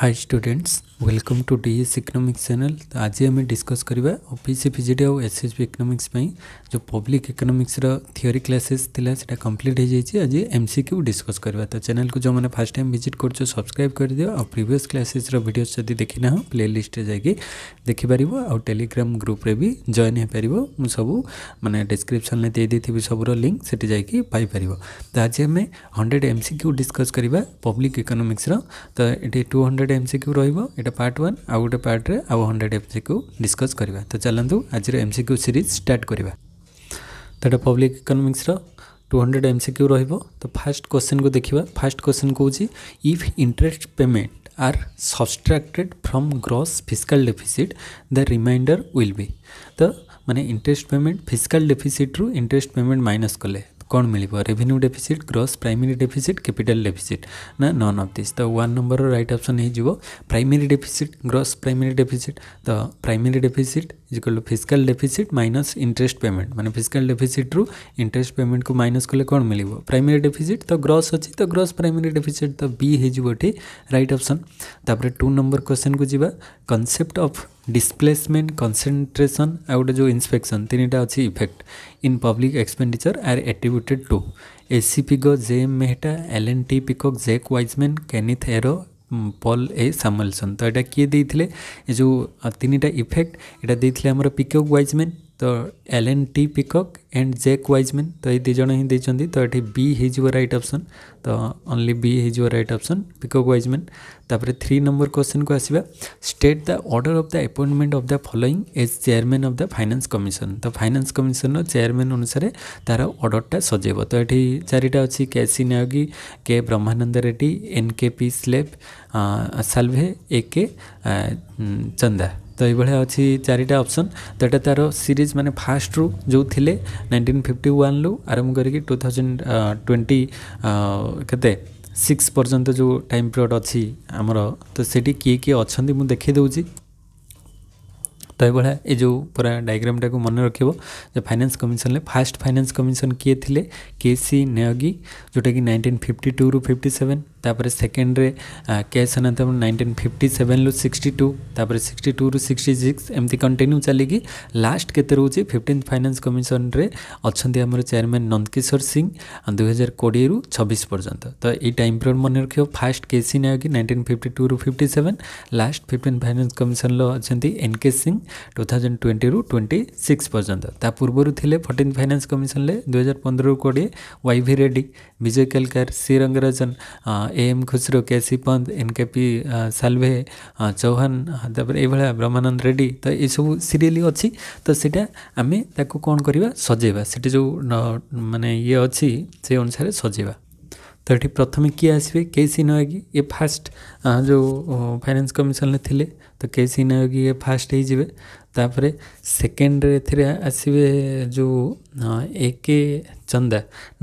Hi students welcome to DS economics channel तो आज आम डिस्कस करवा ओपीसी पीजीडी और एसएसबी इकोनोमिक्स जो पब्लिक इकोनोमिक्स थीओरी क्लासेस थिला से कंप्लीट हो जाए आज सिक्यू डिस्कस करवा तो चैनल को जो मैंने फर्स्ट टाइम भिजिट कर सब्सक्राइब कर दिव्य और क्लासेस भिडियो जब देखिना ना प्ले लिस्ट रे जाई देखि टेलीग्राम ग्रुप रे भी जॉइन हो पार मु सब मैंने डिस्क्रिप्शन में दे देथिबि सब लिंक से पार पाई तो आज हंड्रेड एम सिक्यू डिस्कस करवा पब्लिक इकोनोमिक्स रो तो एटी 200 ହଣ୍ଡ୍ରେଡ଼ ଏମ୍ ସି କ୍ୟୁ ରହିବ ଏଇଟା ପାର୍ଟ ୱାନ୍ ଆଉ ଗୋଟେ ପାର୍ଟରେ ଆଉ hundred M C Q discuss କରିବା ତ ଚାଲନ୍ତୁ ଆଜିର M C Q series start କରିବା ତ ଏଇଟା ପବ୍ଲିକ୍ ଇକୋନୋମିକ୍ସର two hundred M C Q ରହିବ ତ ଫାର୍ଷ୍ଟ କ୍ୱେଶ୍ଚିନ୍କୁ ଦେଖିବା ଫାର୍ଷ୍ଟ କ୍ୱେଶ୍ଚିନ୍ କହୁଛି if interest payment are subtracted from gross fiscal deficit the remainder will be the माने इंटरेस्ट पेमेंट फिजिकल डेफिसिट रु इंटरेस्ट पेमेंट माइनस कले କ'ଣ ମିଳିବ revenue deficit gross primary deficit capital deficit ନା none of this ତ one ନମ୍ବରର right option ହେଇଯିବ primary deficit gross primary deficit ତ primary deficit equal to fiscal deficit minus interest payment ମାନେ ଫିଜିକାଲ୍ ଡେଫିସିଟ୍ରୁ ଇଣ୍ଟରେଷ୍ଟ ପେମେଣ୍ଟକୁ ମାଇନସ୍ କଲେ କ'ଣ ମିଳିବ ପ୍ରାଇମେରୀ ଡେଫିସିଟ୍ ତ ଗ୍ରସ୍ ଅଛି ତ ଗ୍ରସ୍ ପ୍ରାଇମେରୀ ଡେଫିସିଟ୍ ତ ବି ହେଇଯିବ ଏଠି ରାଇଟ୍ ଅପସନ୍ ତାପରେ ଟୁ ନମ୍ବର କ୍ୱେଶ୍ଚନ୍କୁ ଯିବା କନସେପ୍ଟ ଅଫ୍ ডিসপ্লেসমেন্ট কনসেন্ট্রেসন ଆଉ ଗୋଟେ ଯେଉଁ ଇନ୍ସପେକ୍ସନ୍ ତିନିଟା ଅଛି effect in public expenditure are attributed to S C Pigou J Mehta L N T Peacock Jack Wiseman Kenneth Arrow Paul A Samuelson ତ ଏଇଟା କିଏ ଦେଇଥିଲେ ଏ ଯେଉଁ ତିନିଟା ଇଫେକ୍ଟ ଏଇଟା ଦେଇଥିଲେ ଆମର ପିକକ୍ ୱାଇଜମ୍ୟାନ୍ तो Alan T Peacock and Jack Wiseman तो ये दुज ही दे तो ये बी हो रईट अपसन तो ओनली बी हो रईट अप्सन पिकक वाइजमैन तापर थ्री नंबर क्वेश्चन को आसवा state the order of the appointment of the following as chairman of the finance commission तो फाइनान्स कमिशन रेयरमैन अनुसार तार अर्डरटा सजेब तो ये चारिटा अच्छी के C Neogy K Brahmananda Reddy N K P Salve Salve A Chanda ଏଇଭଳିଆ ଅଛି ଚାରିଟା ଅପସନ୍ ତ ଏଇଟା ତା'ର ସିରିଜ୍ ମାନେ ଫାଷ୍ଟରୁ ଯେଉଁ ଥିଲେ ନାଇନଟିନ୍ ଫିଫ୍ଟି ୱାନ୍ରୁ ଆରମ୍ଭ କରିକି ଟୁ ଥାଉଜେଣ୍ଡ ଟ୍ୱେଣ୍ଟି କେତେ ସିକ୍ସ ପର୍ଯ୍ୟନ୍ତ ଯେଉଁ ଟାଇମ୍ ପିରିୟଡ଼ ଅଛି ଆମର ତ ସେଠି କିଏ କିଏ ଅଛନ୍ତି ମୁଁ ଦେଖେଇ ଦେଉଛି तो यह जो पूरा डायग्राम टाक मन रखे जो finance commission first finance commission किए थे के सी नेगी जोटा कि नाइंटीन फिफ्टी टू रु फिफ्टी सेवेन तापर सेकेंड रे K Santhanam nineteen fifty seven रु सिक्सटी टू तापर सिक्सटी टू रु सिक्सटी सिक्स एमती कंटिन्यू चलिकी लास्ट के फिफ्टन फाइनान्स कमिशन रे अच्छा आम चेयरमैन नंदकिशोर सिंह दुई हजार कोड़े रु छबिश पर्यंत तो ये टाइम पीरियड मन रख first K C Neogy nineteen fifty two रु fifty seven last fifteen finance commission अच्छा एनके सिंह ଟୁ ଥାଉଜେଣ୍ଡ ଟ୍ୱେଣ୍ଟିରୁ ଟ୍ୱେଣ୍ଟି ସିକ୍ସ ପର୍ଯ୍ୟନ୍ତ ତା ପୂର୍ବରୁ ଥିଲେ ଫର୍ଟିନ୍ ଫାଇନାନ୍ସ କମିଶନରେ ଦୁଇହଜାର ପନ୍ଦରରୁ କୋଡ଼ିଏ Y V Reddy Vijay Kelkar C Rangarajan A M Khusro K C Pant N K P Salve Chauhan ତାପରେ ଏଇଭଳିଆ ବ୍ରହ୍ମାନନ୍ଦ ରେଡ୍ଡି ତ ଏସବୁ ସିରିଏଲି ଅଛି ତ ସେଇଟା ଆମେ ତାକୁ କ'ଣ କରିବା ସଜେଇବା ସେଠି ଯେଉଁ ମାନେ ଇଏ ଅଛି ସେ ଅନୁସାରେ ସଜେଇବା तो ये प्रथम किए आसवे के सी नयोगी ये फास्ट जो फाइनान्स कमिशन ने थिले तो के सी नयोगी ये फास्ट हो तापर सेकेंड रे आसवे जो ए के चंदा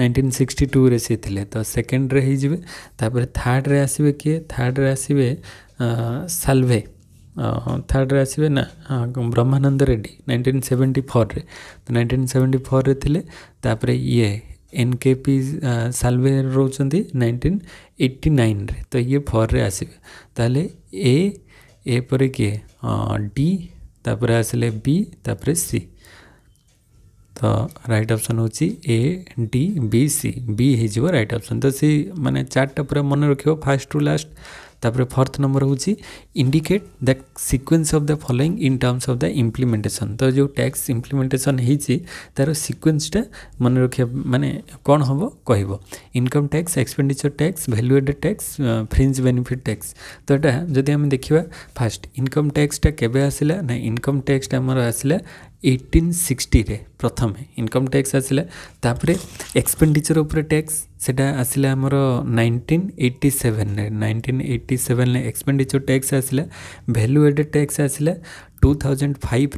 1962 रे सी थे तो सेकेंड रे हो तापर थर्ड रे आसवे किए थर्ड रे आसवे साल्भे थर्ड रे आसवे ना ब्रह्मानंद रेड्डी फोर रे तो फोर रे थे तापर ये ଏନ୍କେପି ସାଲ୍ଭେ ରହୁଛନ୍ତି ନାଇନଟିନ୍ ଏଇଟି ନାଇନ୍ରେ ତ ଇଏ ଫର୍ରେ ଆସିବେ ତାହେଲେ ଏ ଏ ପରେ କିଏ ଡି ତାପରେ ଆସିଲେ ବି ତାପରେ ସି ତ ରାଇଟ୍ ଅପସନ୍ ହେଉଛି A D B C B ହେଇଯିବ ରାଇଟ୍ ଅପସନ୍ ତ ସେଇ ମାନେ ଚାର୍ଟଟା ପୁରା ମନେ ରଖିବ ଫାର୍ଷ୍ଟରୁ ଲାଷ୍ଟ ତାପରେ ଫୋର୍ଥ ନମ୍ବର ହେଉଛି indicate the sequence of the following in terms of the implementation ତ ଯେଉଁ ଟ୍ୟାକ୍ସ ଇମ୍ପ୍ଲିମେଣ୍ଟେସନ୍ ହେଇଛି ତାର ସିକ୍ୱେନ୍ସଟା ମନେ ରଖିବା ମାନେ କ'ଣ ହେବ କହିବ income tax expenditure tax value added tax fringe benefit tax ତ ଏଇଟା ଯଦି ଆମେ ଦେଖିବା ଫାର୍ଷ୍ଟ ଇନକମ୍ ଟ୍ୟାକ୍ସଟା କେବେ ଆସିଲା ନା ଇନକମ୍ ଟ୍ୟାକ୍ସଟା ଆମର ଆସିଲା एट्टीन सिक्सटी प्रथम इनकम टैक्स आसला एक्सपेडिचर उपर टैक्स से आसला आमर nineteen eighty seven nineteen eighty seven expenditure tax आसला भैल्यू टैक्स आसला two thousand five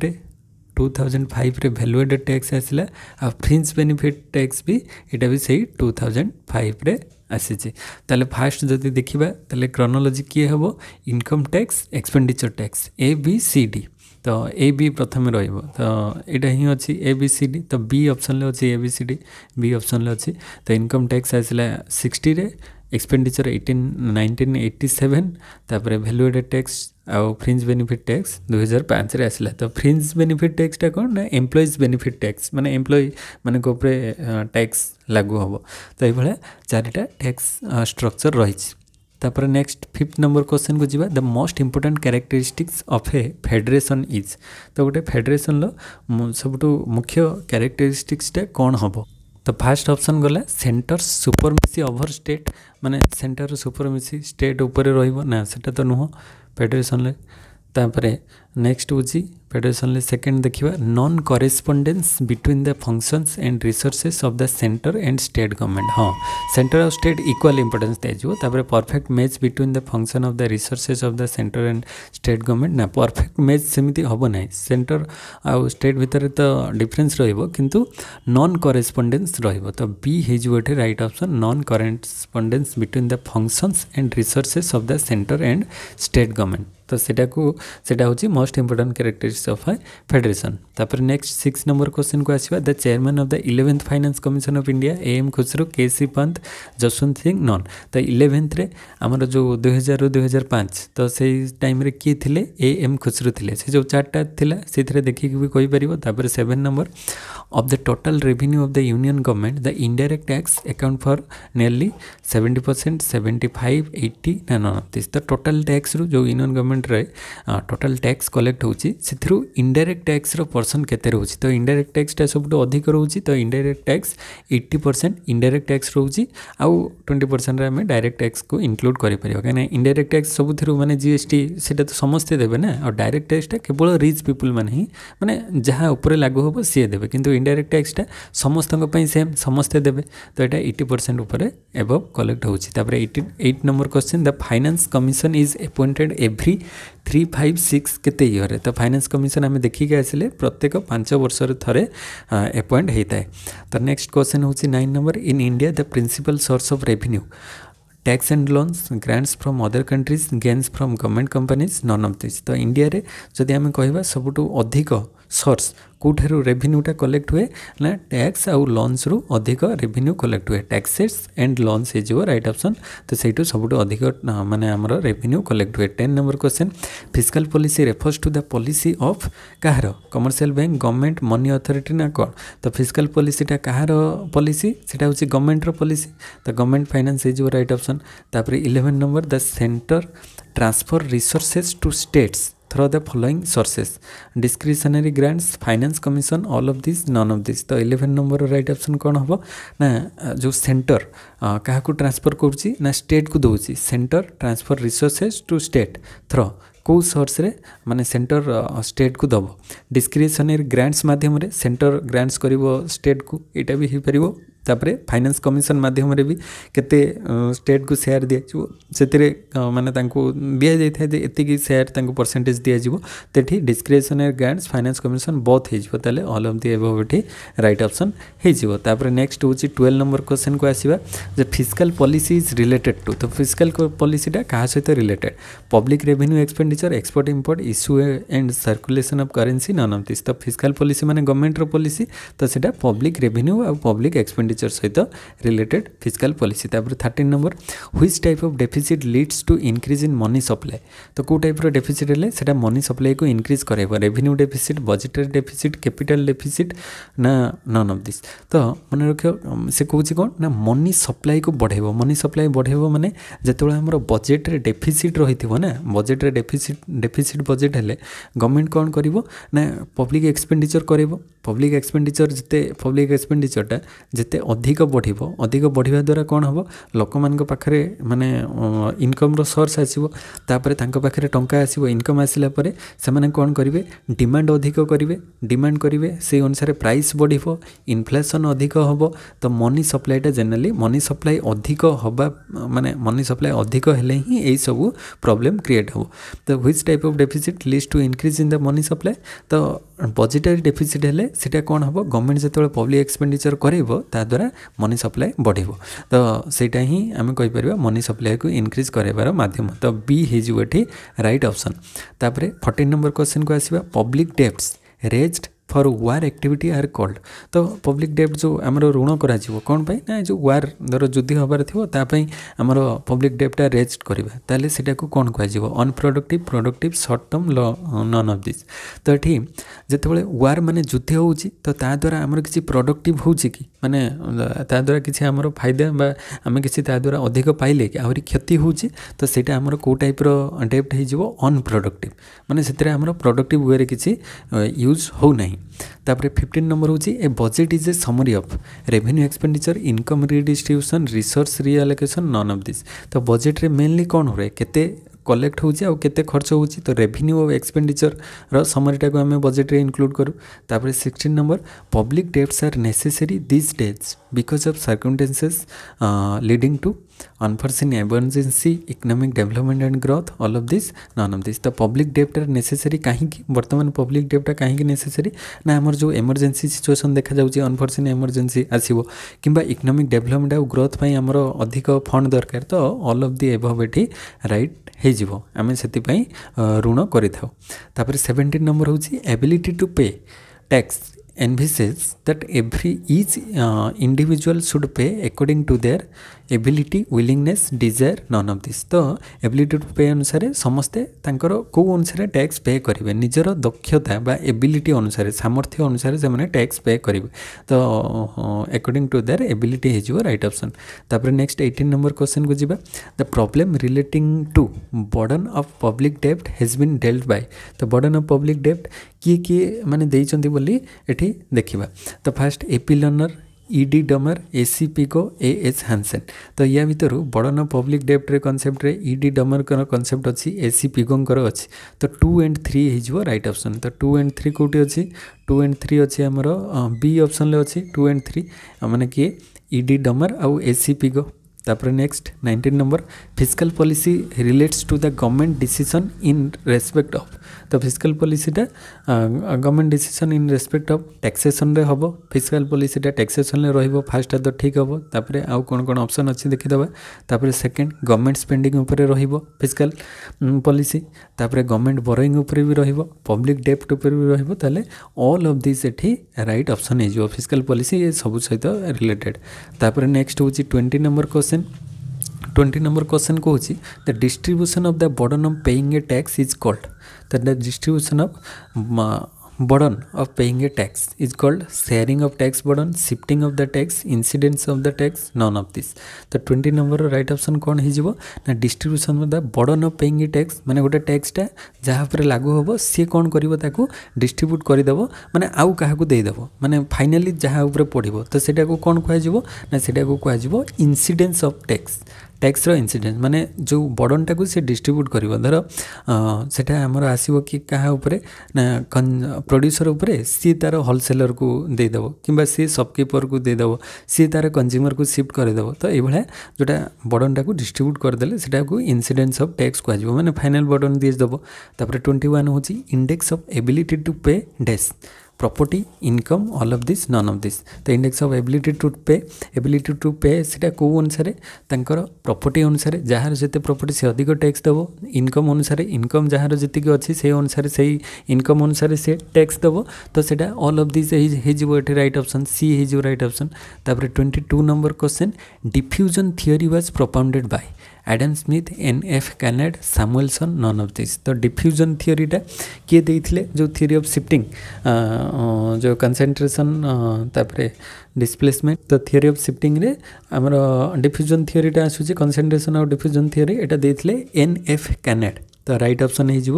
two thousand five value added tax आसला आ फ्रिंस बेनिफिट टैक्स भी यहाँ भी सही टू थाउजेंड फाइव आसी तेल फास्ट जदि देखा तेल क्रोनोलोजी किए हे income tax expenditure tax A B C D ତ ଏ ବି ପ୍ରଥମେ ରହିବ ତ ଏଇଟା ହିଁ ଅଛି ଏ ବି ସି ଡି ତ ବି ଅପସନ୍ରେ ଅଛି ଏ ବି ସି ଡି ବି ଅପସନ୍ରେ ଅଛି ତ ଇନକମ୍ ଟ୍ୟାକ୍ସ ଆସିଲା ସିକ୍ସଟିରେ expenditure eighteen nineteen eighty seven ତାପରେ ଭ୍ୟାଲୁଏଡ଼େଡ଼୍ ଟ୍ୟାକ୍ସ ଆଉ ଫ୍ରିଞ୍ଜ ବେନିଫିଟ୍ ଟ୍ୟାକ୍ସ ଦୁଇହଜାର ପାଞ୍ଚରେ ଆସିଲା ତ ଫ୍ରିଞ୍ଜ ବେନିଫିଟ୍ ଟ୍ୟାକ୍ସଟା କ'ଣ ନା ଏମ୍ପ୍ଲୟିଜ୍ ବେନିଫିଟ୍ ଟ୍ୟାକ୍ସ ମାନେ ଏମ୍ପ୍ଲୟିମାନଙ୍କ ଉପରେ ଟ୍ୟାକ୍ସ ଲାଗୁ ହେବ ତ ଏଇଭଳିଆ ଚାରିଟା ଟ୍ୟାକ୍ସ ଷ୍ଟ୍ରକ୍ଚର୍ ରହିଛି ତାପରେ ନେକ୍ସଟ ଫିଫ୍ଥ ନମ୍ବର କ୍ୱେଶ୍ଚନକୁ ଯିବା the most important characteristics of a federation is ତ ଗୋଟେ ଫେଡେରେସନ୍ର ସବୁଠୁ ମୁଖ୍ୟ କ୍ୟାରେକ୍ଟରିଷ୍ଟିକ୍ସଟା କ'ଣ ହେବ ତ ଫାର୍ଷ୍ଟ ଅପସନ୍ ଗଲା ସେଣ୍ଟର ସୁପରମିସି ଓଭର ଷ୍ଟେଟ୍ ମାନେ ସେଣ୍ଟର ସୁପରମିସି ଷ୍ଟେଟ୍ ଉପରେ ରହିବ ନା ସେଟା ତ ନୁହଁ ଫେଡେରେସନ୍ରେ ତାପରେ ନେକ୍ସଟ ହେଉଛି federationally second देखिबा non correspondence between the functions and resources of the center and state government हां center और state equal importance दियाଯିବ ତାପରେ perfect match between the function of the resources of the center and state government ନା perfect match ସେମିତି ହେବ ନାହିଁ center ଆଉ state ଭିତରେ ତ difference ରହିବ କିନ୍ତୁ non correspondence ରହିବ ତ b ହେଇଯିବ ଏଠି right option non correspondence between the functions and resources of the center and state government तो सेटा को सेटा होची most important characteristics of a federation ତାପରେ ନେକ୍ସଟ ସିକ୍ସ ନମ୍ବର କ୍ୱେଶ୍ଚିନ୍କୁ ଆସିବା the chairman of the eleventh finance commission of India A M Khusro K C Pant Jaswant Singh none ତ ଇଲେଭେନ୍ଥରେ ଆମର ଯେଉଁ ଦୁଇହଜାରରୁ ଦୁଇହଜାର ପାଞ୍ଚ ତ ସେଇ ଟାଇମ୍ରେ କିଏ ଥିଲେ ଏ ଏମ୍ ଖୁସରୋ ଥିଲେ ସେ ଯେଉଁ ଚାର୍ଟଟା ଥିଲା ସେଥିରେ ଦେଖିକି ବି କହିପାରିବ ତାପରେ seven number of the total revenue of the union government the indirect tax account for nearly seventy percent seventy five eighty ନା ନତିଶ ତ ଟୋଟାଲ୍ ଟ୍ୟାକ୍ସରୁ ଯେଉଁ ୟୁନିୟନ ଗଭର୍ଣ୍ଣମେଣ୍ଟରେ ଟୋଟାଲ୍ ଟ୍ୟାକ୍ସ କଲେକ୍ଟ ହେଉଛି ସେଥିରୁ ଇଣ୍ଡାଇରେକ୍ଟ ଟ୍ୟାକ୍ସର ପରସେଣ୍ଟ ପରସେଣ୍ଟ କେତେ ରହୁଛି ତ ଇଣ୍ଡାଇରେକ୍ଟ ଟ୍ୟାକ୍ସଟା ସବୁଠୁ ଅଧିକ ରହୁଛି ତ indirect tax eighty percent indirect tax ରହୁଛି ଆଉ ଟ୍ୱେଣ୍ଟି ପରସେଣ୍ଟରେ ଆମେ ଡାଇରେକ୍ଟ ଟ୍ୟାକ୍ସକୁ ଇନକ୍ଲୁଡ଼ କରିପାରିବା କାହିଁକିନା ଇଣ୍ଡାଇରେକ୍ଟ ଟ୍ୟାକ୍ସ ସବୁଥିରୁ ମାନେ ଜି ଏସ୍ ଟି ସେଇଟା ତ ସମସ୍ତେ ଦେବେ ନା ଆଉ ଡାଇରେକ୍ଟ ଟ୍ୟାକ୍ସଟା କେବଳ ରିଚ୍ ପିପୁଲ୍ ମାନେ ହିଁ ମାନେ ଯାହା ଉପରେ ଲାଗୁ ହେବ ସିଏ ଦେବେ କିନ୍ତୁ ଇଣ୍ଡାଇରେକ୍ଟ ଟ୍ୟାକ୍ସଟା ସମସ୍ତଙ୍କ ପାଇଁ ସେମ୍ ସମସ୍ତେ ଦେବେ ତ ଏଇଟା ଏଇଟି ପରସେଣ୍ଟ ଉପରେ ଏଭବ୍ କଲେକ୍ଟ ହେଉଛି ତାପରେ eighty eight number question the finance commission is appointed every three five six কেতে ইয়রে তো ফাইনান্স কমিশন আমি দেখিকি আসলে প্রত্যেক পাঁচ বর্ষরে থাকে এপয়েন্ট হয়ে থাকে তো নেক্সট কোশ্চেন হচ্ছে nine number in India the principal source of revenue tax and loans grants from other countries gains from government companies none of this तो इंडिया जदि आम कह सब अधिक ସୋର୍ସ କେଉଁଠାରୁ ରେଭିନ୍ୟୁଟା କଲେକ୍ଟ ହୁଏ ନା ଟ୍ୟାକ୍ସ ଆଉ ଲନ୍ସରୁ ଅଧିକ ରେଭିନ୍ୟୁ କଲେକ୍ଟ ହୁଏ ଟ୍ୟାକ୍ସେସ୍ ଆଣ୍ଡ ଲନ୍ସ ହେଇଯିବ ରାଇଟ୍ ଅପସନ୍ ତ ସେଇଠୁ ସବୁଠୁ ଅଧିକ ମାନେ ଆମର ରେଭିନ୍ୟୁ କଲେକ୍ଟ ହୁଏ ten number question physical policy refers to the policy of କାହାର commercial bank government money authority ନା କ'ଣ ତ ଫିଜିକାଲ୍ ପଲିସିଟା କାହାର ପଲିସି ସେଇଟା ହେଉଛି ଗଭର୍ଣ୍ଣମେଣ୍ଟର ପଲିସି ତ ଗଭର୍ଣ୍ଣମେଣ୍ଟ ଫାଇନାନ୍ସ ହେଇଯିବ ରାଇଟ୍ ଅପସନ୍ ତାପରେ eleven number the centre transfer resources to states through the following sources discretionary grants finance commission all of this none of this तो 11 नंबर राइट ऑप्शन कौन हम ना जो सेंटर क्या transfer करा state को दौर centre transfer resources to state through କେଉଁ ସୋର୍ସରେ ମାନେ ସେଣ୍ଟର ଷ୍ଟେଟ୍କୁ ଦେବ ଡିସ୍କ୍ରିପସନାରୀ ଗ୍ରାଣ୍ଟସ୍ ମାଧ୍ୟମରେ ସେଣ୍ଟର ଗ୍ରାଣ୍ଟସ୍ କରିବ ଷ୍ଟେଟ୍କୁ ଏଇଟା ବି ହେଇପାରିବ ତାପରେ ଫାଇନାନ୍ସ କମିଶନ ମାଧ୍ୟମରେ ବି କେତେ ଷ୍ଟେଟ୍କୁ ସେୟାର ଦିଆଯିବ ସେଥିରେ ମାନେ ତାଙ୍କୁ ଦିଆଯାଇଥାଏ ଯେ ଏତିକି ସେୟାର ତାଙ୍କୁ ପରସେଣ୍ଟେଜ୍ ଦିଆଯିବ ସେଠି discretionary grants finance commission both ହେଇଯିବ ତାହେଲେ ଅଲ୍ ଅଫ୍ ଦି ଏଭଭ୍ ଏଠି ରାଇଟ୍ ଅପସନ୍ ହେଇଯିବ ତାପରେ ନେକ୍ସଟ ହେଉଛି ଟୁଏଲ୍ଭ ନମ୍ବର କ୍ୱେଶ୍ଚନ୍କୁ ଆସିବା ଯେ physical policy is related to ତ ଫିଜିକାଲ୍ ପଲିସିଟା କାହା ସହିତ related public revenue expenditure export import issue and circulation of currency none of this ତ ଫିଜିକାଲ୍ ପଲିସି ମାନେ ଗଭର୍ଣ୍ଣମେଣ୍ଟର ପଲିସି ତ ସେଇଟା ପବ୍ଲିକ୍ ରେଭିନ୍ୟୁ ଆଉ ପବ୍ଲିକ୍ ଏକ୍ସପେଣ୍ଡିଚର୍ ଏକ୍ସପେଣ୍ଡିଚର ସହିତ ରିଲେଟେଡ୍ ଫିଜିକାଲ୍ ପଲିସି ତାପରେ thirteen number which type of deficit leads to increase in money supply ତ କେଉଁ ଟାଇପ୍ର ଡେଫିସିଟ୍ ହେଲେ ସେଇଟା ମନି ସପ୍ଲାଏକୁ ଇନକ୍ରିଜ୍ କରାଇବ revenue deficit budgetary deficit capital deficit ନା ନନ୍ ଅଫ୍ ଦିସ୍ ତ ମନେ ରଖିବ ସେ କହୁଛି କ'ଣ ନା ମନି ସପ୍ଲାଏକୁ ବଢ଼ାଇବ ମନି ସପ୍ଲାଏ ବଢ଼ାଇବ ମାନେ ଯେତେବେଳେ ଆମର ବଜେଟ୍ରେ ଡେଫିସିଟ୍ ରହିଥିବ ନା ବଜେଟ୍ରେ ଡେଫିସିଟ୍ ଡେଫିସିଟ୍ ବଜେଟ୍ ହେଲେ ଗଭର୍ଣ୍ଣମେଣ୍ଟ କ'ଣ କରିବ ନା ପବ୍ଲିକ୍ ଏକ୍ସପେଣ୍ଡିଚର୍ କରାଇବ ପବ୍ଲିକ୍ ଏକ୍ସପେଣ୍ଡିଚର୍ ଯେତେ ପବ୍ଲିକ୍ ଏକ୍ସପେଣ୍ଡିଚର୍ଟା ଯେତେ ଅଧିକ ବଢ଼ିବ ଅଧିକ ବଢ଼ିବା ଦ୍ୱାରା କ'ଣ ହେବ ଲୋକମାନଙ୍କ ପାଖରେ ମାନେ ଇନକମ୍ର ସୋର୍ସ ଆସିବ ତାପରେ ତାଙ୍କ ପାଖରେ ଟଙ୍କା ଆସିବ ଇନକମ୍ ଆସିଲା ପରେ ସେମାନେ କ'ଣ କରିବେ ଡିମାଣ୍ଡ ଅଧିକ କରିବେ ଡିମାଣ୍ଡ କରିବେ ସେଇ ଅନୁସାରେ ପ୍ରାଇସ୍ ବଢ଼ିବ ଇନଫ୍ଲେସନ୍ ଅଧିକ ହେବ ତ ମନି ସପ୍ଲାଇଟା ଜେନେରାଲି ମନି ସପ୍ଲାଇ ଅଧିକ ହେବା ମାନେ ମନି ସପ୍ଲାଇ ଅଧିକ ହେଲେ ହିଁ ଏଇସବୁ ପ୍ରୋବ୍ଲେମ୍ କ୍ରିଏଟ୍ ହେବ ତ which type of deficit leads to increase in the money supply ତ ବଜେଟାରୀ ଡେଫିସିଟ୍ ହେଲେ ସେଇଟା କ'ଣ ହେବ ଗଭର୍ଣ୍ଣମେଣ୍ଟ ଯେତେବେଳେ ପବ୍ଲିକ୍ ଏକ୍ସପେଣ୍ଡିଚର୍ କରାଇବ ତାଦ୍ୱାରା ମନି ସପ୍ଲାଏ ବଢ଼ିବ ତ ସେଇଟା ହିଁ ଆମେ କହିପାରିବା ମନି ସପ୍ଲାଏକୁ ଇନକ୍ରିଜ୍ କରାଇବାର ମାଧ୍ୟମ ତ ବି ହେଇଯିବ ଏଠି ରାଇଟ୍ ଅପସନ୍ ତାପରେ ଫର୍ଟିନ୍ ନମ୍ବର କ୍ୱେଶ୍ଚିନ୍କୁ ଆସିବା public debts raised for war activity are called ତ ପବ୍ଲିକ୍ ଡେଟ୍ ଯେଉଁ ଆମର ଋଣ କରାଯିବ କ'ଣ ପାଇଁ ନା ଯେଉଁ ୱାର୍ ଧର ଯୁଦ୍ଧ ହେବାର ଥିବ ତା ପାଇଁ ଆମର ପବ୍ଲିକ୍ ଡେଟ୍ଟା ରେଜ୍ କରିବା ତାହେଲେ ସେଟାକୁ କ'ଣ କୁହାଯିବ ଅନପ୍ରଡକ୍ଟିଭ୍ ପ୍ରଡକ୍ଟିଭ୍ ସର୍ଟ ଟର୍ମ ଲ ନନ୍ ଅଫ୍ ଦିସ୍ ତ ଏଠି ଯେତେବେଳେ ୱାର୍ ମାନେ ଯୁଦ୍ଧ ହେଉଛି ତ ତା ଦ୍ୱାରା ଆମର କିଛି ପ୍ରଡକ୍ଟିଭ୍ ହେଉଛି କି ମାନେ ତା ଦ୍ୱାରା କିଛି ଆମର ଫାଇଦା ବା ଆମେ କିଛି ତା ଦ୍ୱାରା ଅଧିକ ପାଇଲେ କି ଆହୁରି କ୍ଷତି ହେଉଛି ତ ସେଇଟା ଆମର କେଉଁ ଟାଇପ୍ର ଡେପ୍ଟ ହେଇଯିବ ଅନପ୍ରଡକ୍ଟିଭ୍ ମାନେ ସେଥିରେ ଆମର ପ୍ରଡକ୍ଟିଭ୍ ୱେରେ କିଛି ୟୁଜ୍ ହେଉନାହିଁ ତାପରେ ଫିଫ୍ଟିନ୍ ନମ୍ବର ହେଉଛି a budget is a summary of revenue expenditure income redistribution resource reallocation none of this ତ ବଜେଟ୍ରେ ମେନଲି କ'ଣ ହୁଏ କେତେ କଲେକ୍ଟ ହେଉଛି ଆଉ କେତେ ଖର୍ଚ୍ଚ ହେଉଛି ତ ରେଭିନ୍ୟୁ ଆଉ ଏକ୍ସପେଣ୍ଡିଚରର ସମରିଟାକୁ ଆମେ ବଜେଟ୍ରେ ଇନକ୍ଲୁଡ଼ କରୁ ତାପରେ sixteen number public debts are necessary these days because of circumstances leading to unforeseen emergency economic development and growth all of this none of this the public debt are necessary काହିଁକି ବର୍ତ୍ତମାନ public debt ଟା କାହିଁକି necessary ନା ଆମର ଯେଉଁ emergency situation ଦେଖାଯାଉଛି unforeseen emergency ଆସିବ କିମ୍ବା economic development ଆଉ growth ପାଇଁ ଆମର ଅଧିକ fund ଦରକାର ତ all of the above ଏଠି right ହେଇଯିବ ଆମେ ସେଥିପାଇଁ ଋଣ କରିଥାଉ ତାପରେ ସେଭେଣ୍ଟିନ୍ ନମ୍ବର ହେଉଛି ability to pay tax envisages that every each uh, individual should pay according to their ability willingness desire none of this ତ ability to pay ଅନୁସାରେ ସମସ୍ତେ ତାଙ୍କର କେଉଁ ଅନୁସାରେ ଟ୍ୟାକ୍ସ ପେ କରିବେ ନିଜର ଦକ୍ଷତା ବା ଏବିଲିଟି ଅନୁସାରେ ସାମର୍ଥ୍ୟ ଅନୁସାରେ ସେମାନେ ଟ୍ୟାକ୍ସ ପେ କରିବେ ତ ଆକର୍ଡ଼ିଂ ଟୁ ଦେୟାର ଏବିଲିଟି ହେଇଯିବ ରାଇଟ୍ ଅପ୍ସନ୍ ତାପରେ ନେକ୍ସଟ ଏଇଟିନ୍ ନମ୍ବର କ୍ୱେଶ୍ଚନକୁ ଯିବା the problem relating to burden of public ଡେପ୍ଟ ହେଜ୍ ବିନ୍ ଡେଲ୍ଟ ବାଇ ତ ବର୍ଡ଼ନ୍ ଅଫ୍ ପବ୍ଲିକ୍ ଡେପ୍ଟ କିଏ କିଏ ମାନେ ଦେଇଛନ୍ତି ବୋଲି ଏଠି ଏଠି ଦେଖିବା ତ first A P Lerner E D Domar A C Pigou A H Hansen ତ ୟା ଭିତରୁ ବଡ଼ନ ପବ୍ଲିକ୍ ଡେପ୍ଟରେ କନସେପ୍ଟରେ ଇଡି ଡମରଙ୍କର କନସେପ୍ଟ ଅଛି ଏସି ପିଗୋଙ୍କର ଅଛି ତ ଟୁ ଆଣ୍ଡ ଥ୍ରୀ ହେଇଯିବ ରାଇଟ୍ ଅପସନ୍ ତ ଟୁ ଆଣ୍ଡ ଥ୍ରୀ କେଉଁଠି ଅଛି ଟୁ ଆଣ୍ଡ ଥ୍ରୀ ଅଛି ଆମର ବି ଅପସନ୍ରେ ଅଛି ଟୁ ଆଣ୍ଡ ଥ୍ରୀ ମାନେ କିଏ ଇଡି ଡମର ଆଉ ଏସି ପିଗୋ ତାପରେ next nineteen number physical policy relates to the government decision in respect of ତ ଫିଜିକାଲ୍ ପଲିସିଟା government decision in respect of ଟ୍ୟାକ୍ସେସନ୍ରେ ହେବ ଫିଜିକାଲ୍ ପଲିସିଟା ଟ୍ୟାକ୍ସେସନ୍ରେ ରହିବ ଫାର୍ଷ୍ଟଟା ତ ଠିକ୍ ହେବ ତାପରେ ଆଉ କ'ଣ କ'ଣ ଅପସନ୍ ଅଛି ଦେଖିଦେବା ତାପରେ ସେକେଣ୍ଡ ଗଭର୍ଣ୍ଣମେଣ୍ଟ ସ୍ପେଣ୍ଡିଂ ଉପରେ ରହିବ ଫିଜିକାଲ୍ ପଲିସି ତାପରେ ଗଭର୍ଣ୍ଣମେଣ୍ଟ ବରୋଇଂ ଉପରେ ବି ରହିବ ପବ୍ଲିକ୍ ଡେପ୍ଟ ଉପରେ ବି ରହିବ ତାହେଲେ ଅଲ୍ ଅଫ୍ ଦିସ୍ ଏଠି ରାଇଟ୍ ଅପସନ୍ ହେଇଯିବ ଫିଜିକାଲ୍ ପଲିସି ଏ ସବୁ ସହିତ ରିଲେଟେଡ଼୍ ତାପରେ ନେକ୍ସଟ ହେଉଛି twenty number question twenty number question कौन the distribution of the burden of paying a tax is called that the distribution of burden of paying a tax is called sharing of tax burden shifting of the tax incidence of the tax none of this the 20 number right option कौन हो ना distribution the burden of paying a tax मैंने गोटे टैक्सटा जहाँपर लागू हम सी कौन कर डिस्ट्रीब्यूट करदेव मैंने आउ क्या देदेव मैंने फाइनाली जहाँ पड़ो तो सेटा कौन कह ना सेटा कह इनसीडेन्स अफ टैक्स ଟ୍ୟାକ୍ସର ଇନ୍ସିଡେନ୍ସ ମାନେ ଯେଉଁ ବର୍ଡ଼ନଟାକୁ ସେ ଡିଷ୍ଟ୍ରିବ୍ୟୁଟ୍ କରିବ ଧର ସେଟା ଆମର ଆସିବ କି କାହା ଉପରେ ନା ପ୍ରଡ୍ୟୁସର ଉପରେ ସିଏ ତା'ର ହୋଲସେଲରକୁ ଦେଇଦେବ କିମ୍ବା ସିଏ ସପ୍କିପରକୁ ଦେଇଦେବ ସିଏ ତା'ର କଞ୍ଜ୍ୟୁମରକୁ ସିଫ୍ଟ କରିଦେବ ତ ଏଇଭଳିଆ ଯେଉଁଟା ବର୍ଡ଼ନଟାକୁ ଡିଷ୍ଟ୍ରିବ୍ୟୁଟ୍ କରିଦେଲେ ସେଟାକୁ ଇନ୍ସିଡେନ୍ସ ଅଫ୍ ଟ୍ୟାକ୍ସ କୁହାଯିବ ମାନେ ଫାଇନାଲ୍ ବର୍ଡ଼ନ ଦିଆଯିବ ତାପରେ ଟ୍ୱେଣ୍ଟି ୱାନ୍ ହେଉଛି index of ability to pay does property income all of this none of this the index of ability to pay ability to pay সেটা কেউ অনুসারে তাঙ্কর প্রপর্টি অনুসারে যাহার যেতে প্রপর্টি সে অধিক ট্যাক্স দেব ইনকম অনুসারে ইনকম যাহার যেতিকি অছি সেই অনুসারে সেই ইনকম অনুসারে সে ট্যাক্স দেব তো সেটা অল অফ দিস ହେଇଯିବ ଏଠି ରାଇଟ୍ ଅପସନ୍ ସି ହେଇଯିବ ରାଇଟ୍ ଅପସନ୍ ତାପରେ twenty two number question diffusion theory was propounded by Adam Smith N F Canard Samuelson none of this তো ডিফ্ୟୁଜନ থিওরিটা କିଏ ଦେଇଥିଲେ ଯେଉଁ ଥିଓରି ଅଫ୍ ସିଫ୍ଟିଂ ଯେଉଁ କନସେନ୍ଟ୍ରେସନ୍ ତାପରେ ଡିସପ୍ଲେସମେଣ୍ଟ ତ ଥିଓରି ଅଫ୍ ସିଫ୍ଟିଂରେ ଆମର ଡିଫ୍ୟୁଜନ ଥିଓରିଟା ଆସୁଛି କନସେନ୍ଟ୍ରେସନ୍ ଆଉ ଡିଫ୍ୟୁଜନ ଥିଓରି ଏଇଟା ଦେଇଥିଲେ ଏନ୍ ଏଫ୍ କ୍ୟାନେଡ଼ ତ ରାଇଟ୍ ଅପସନ୍ ହେଇଯିବ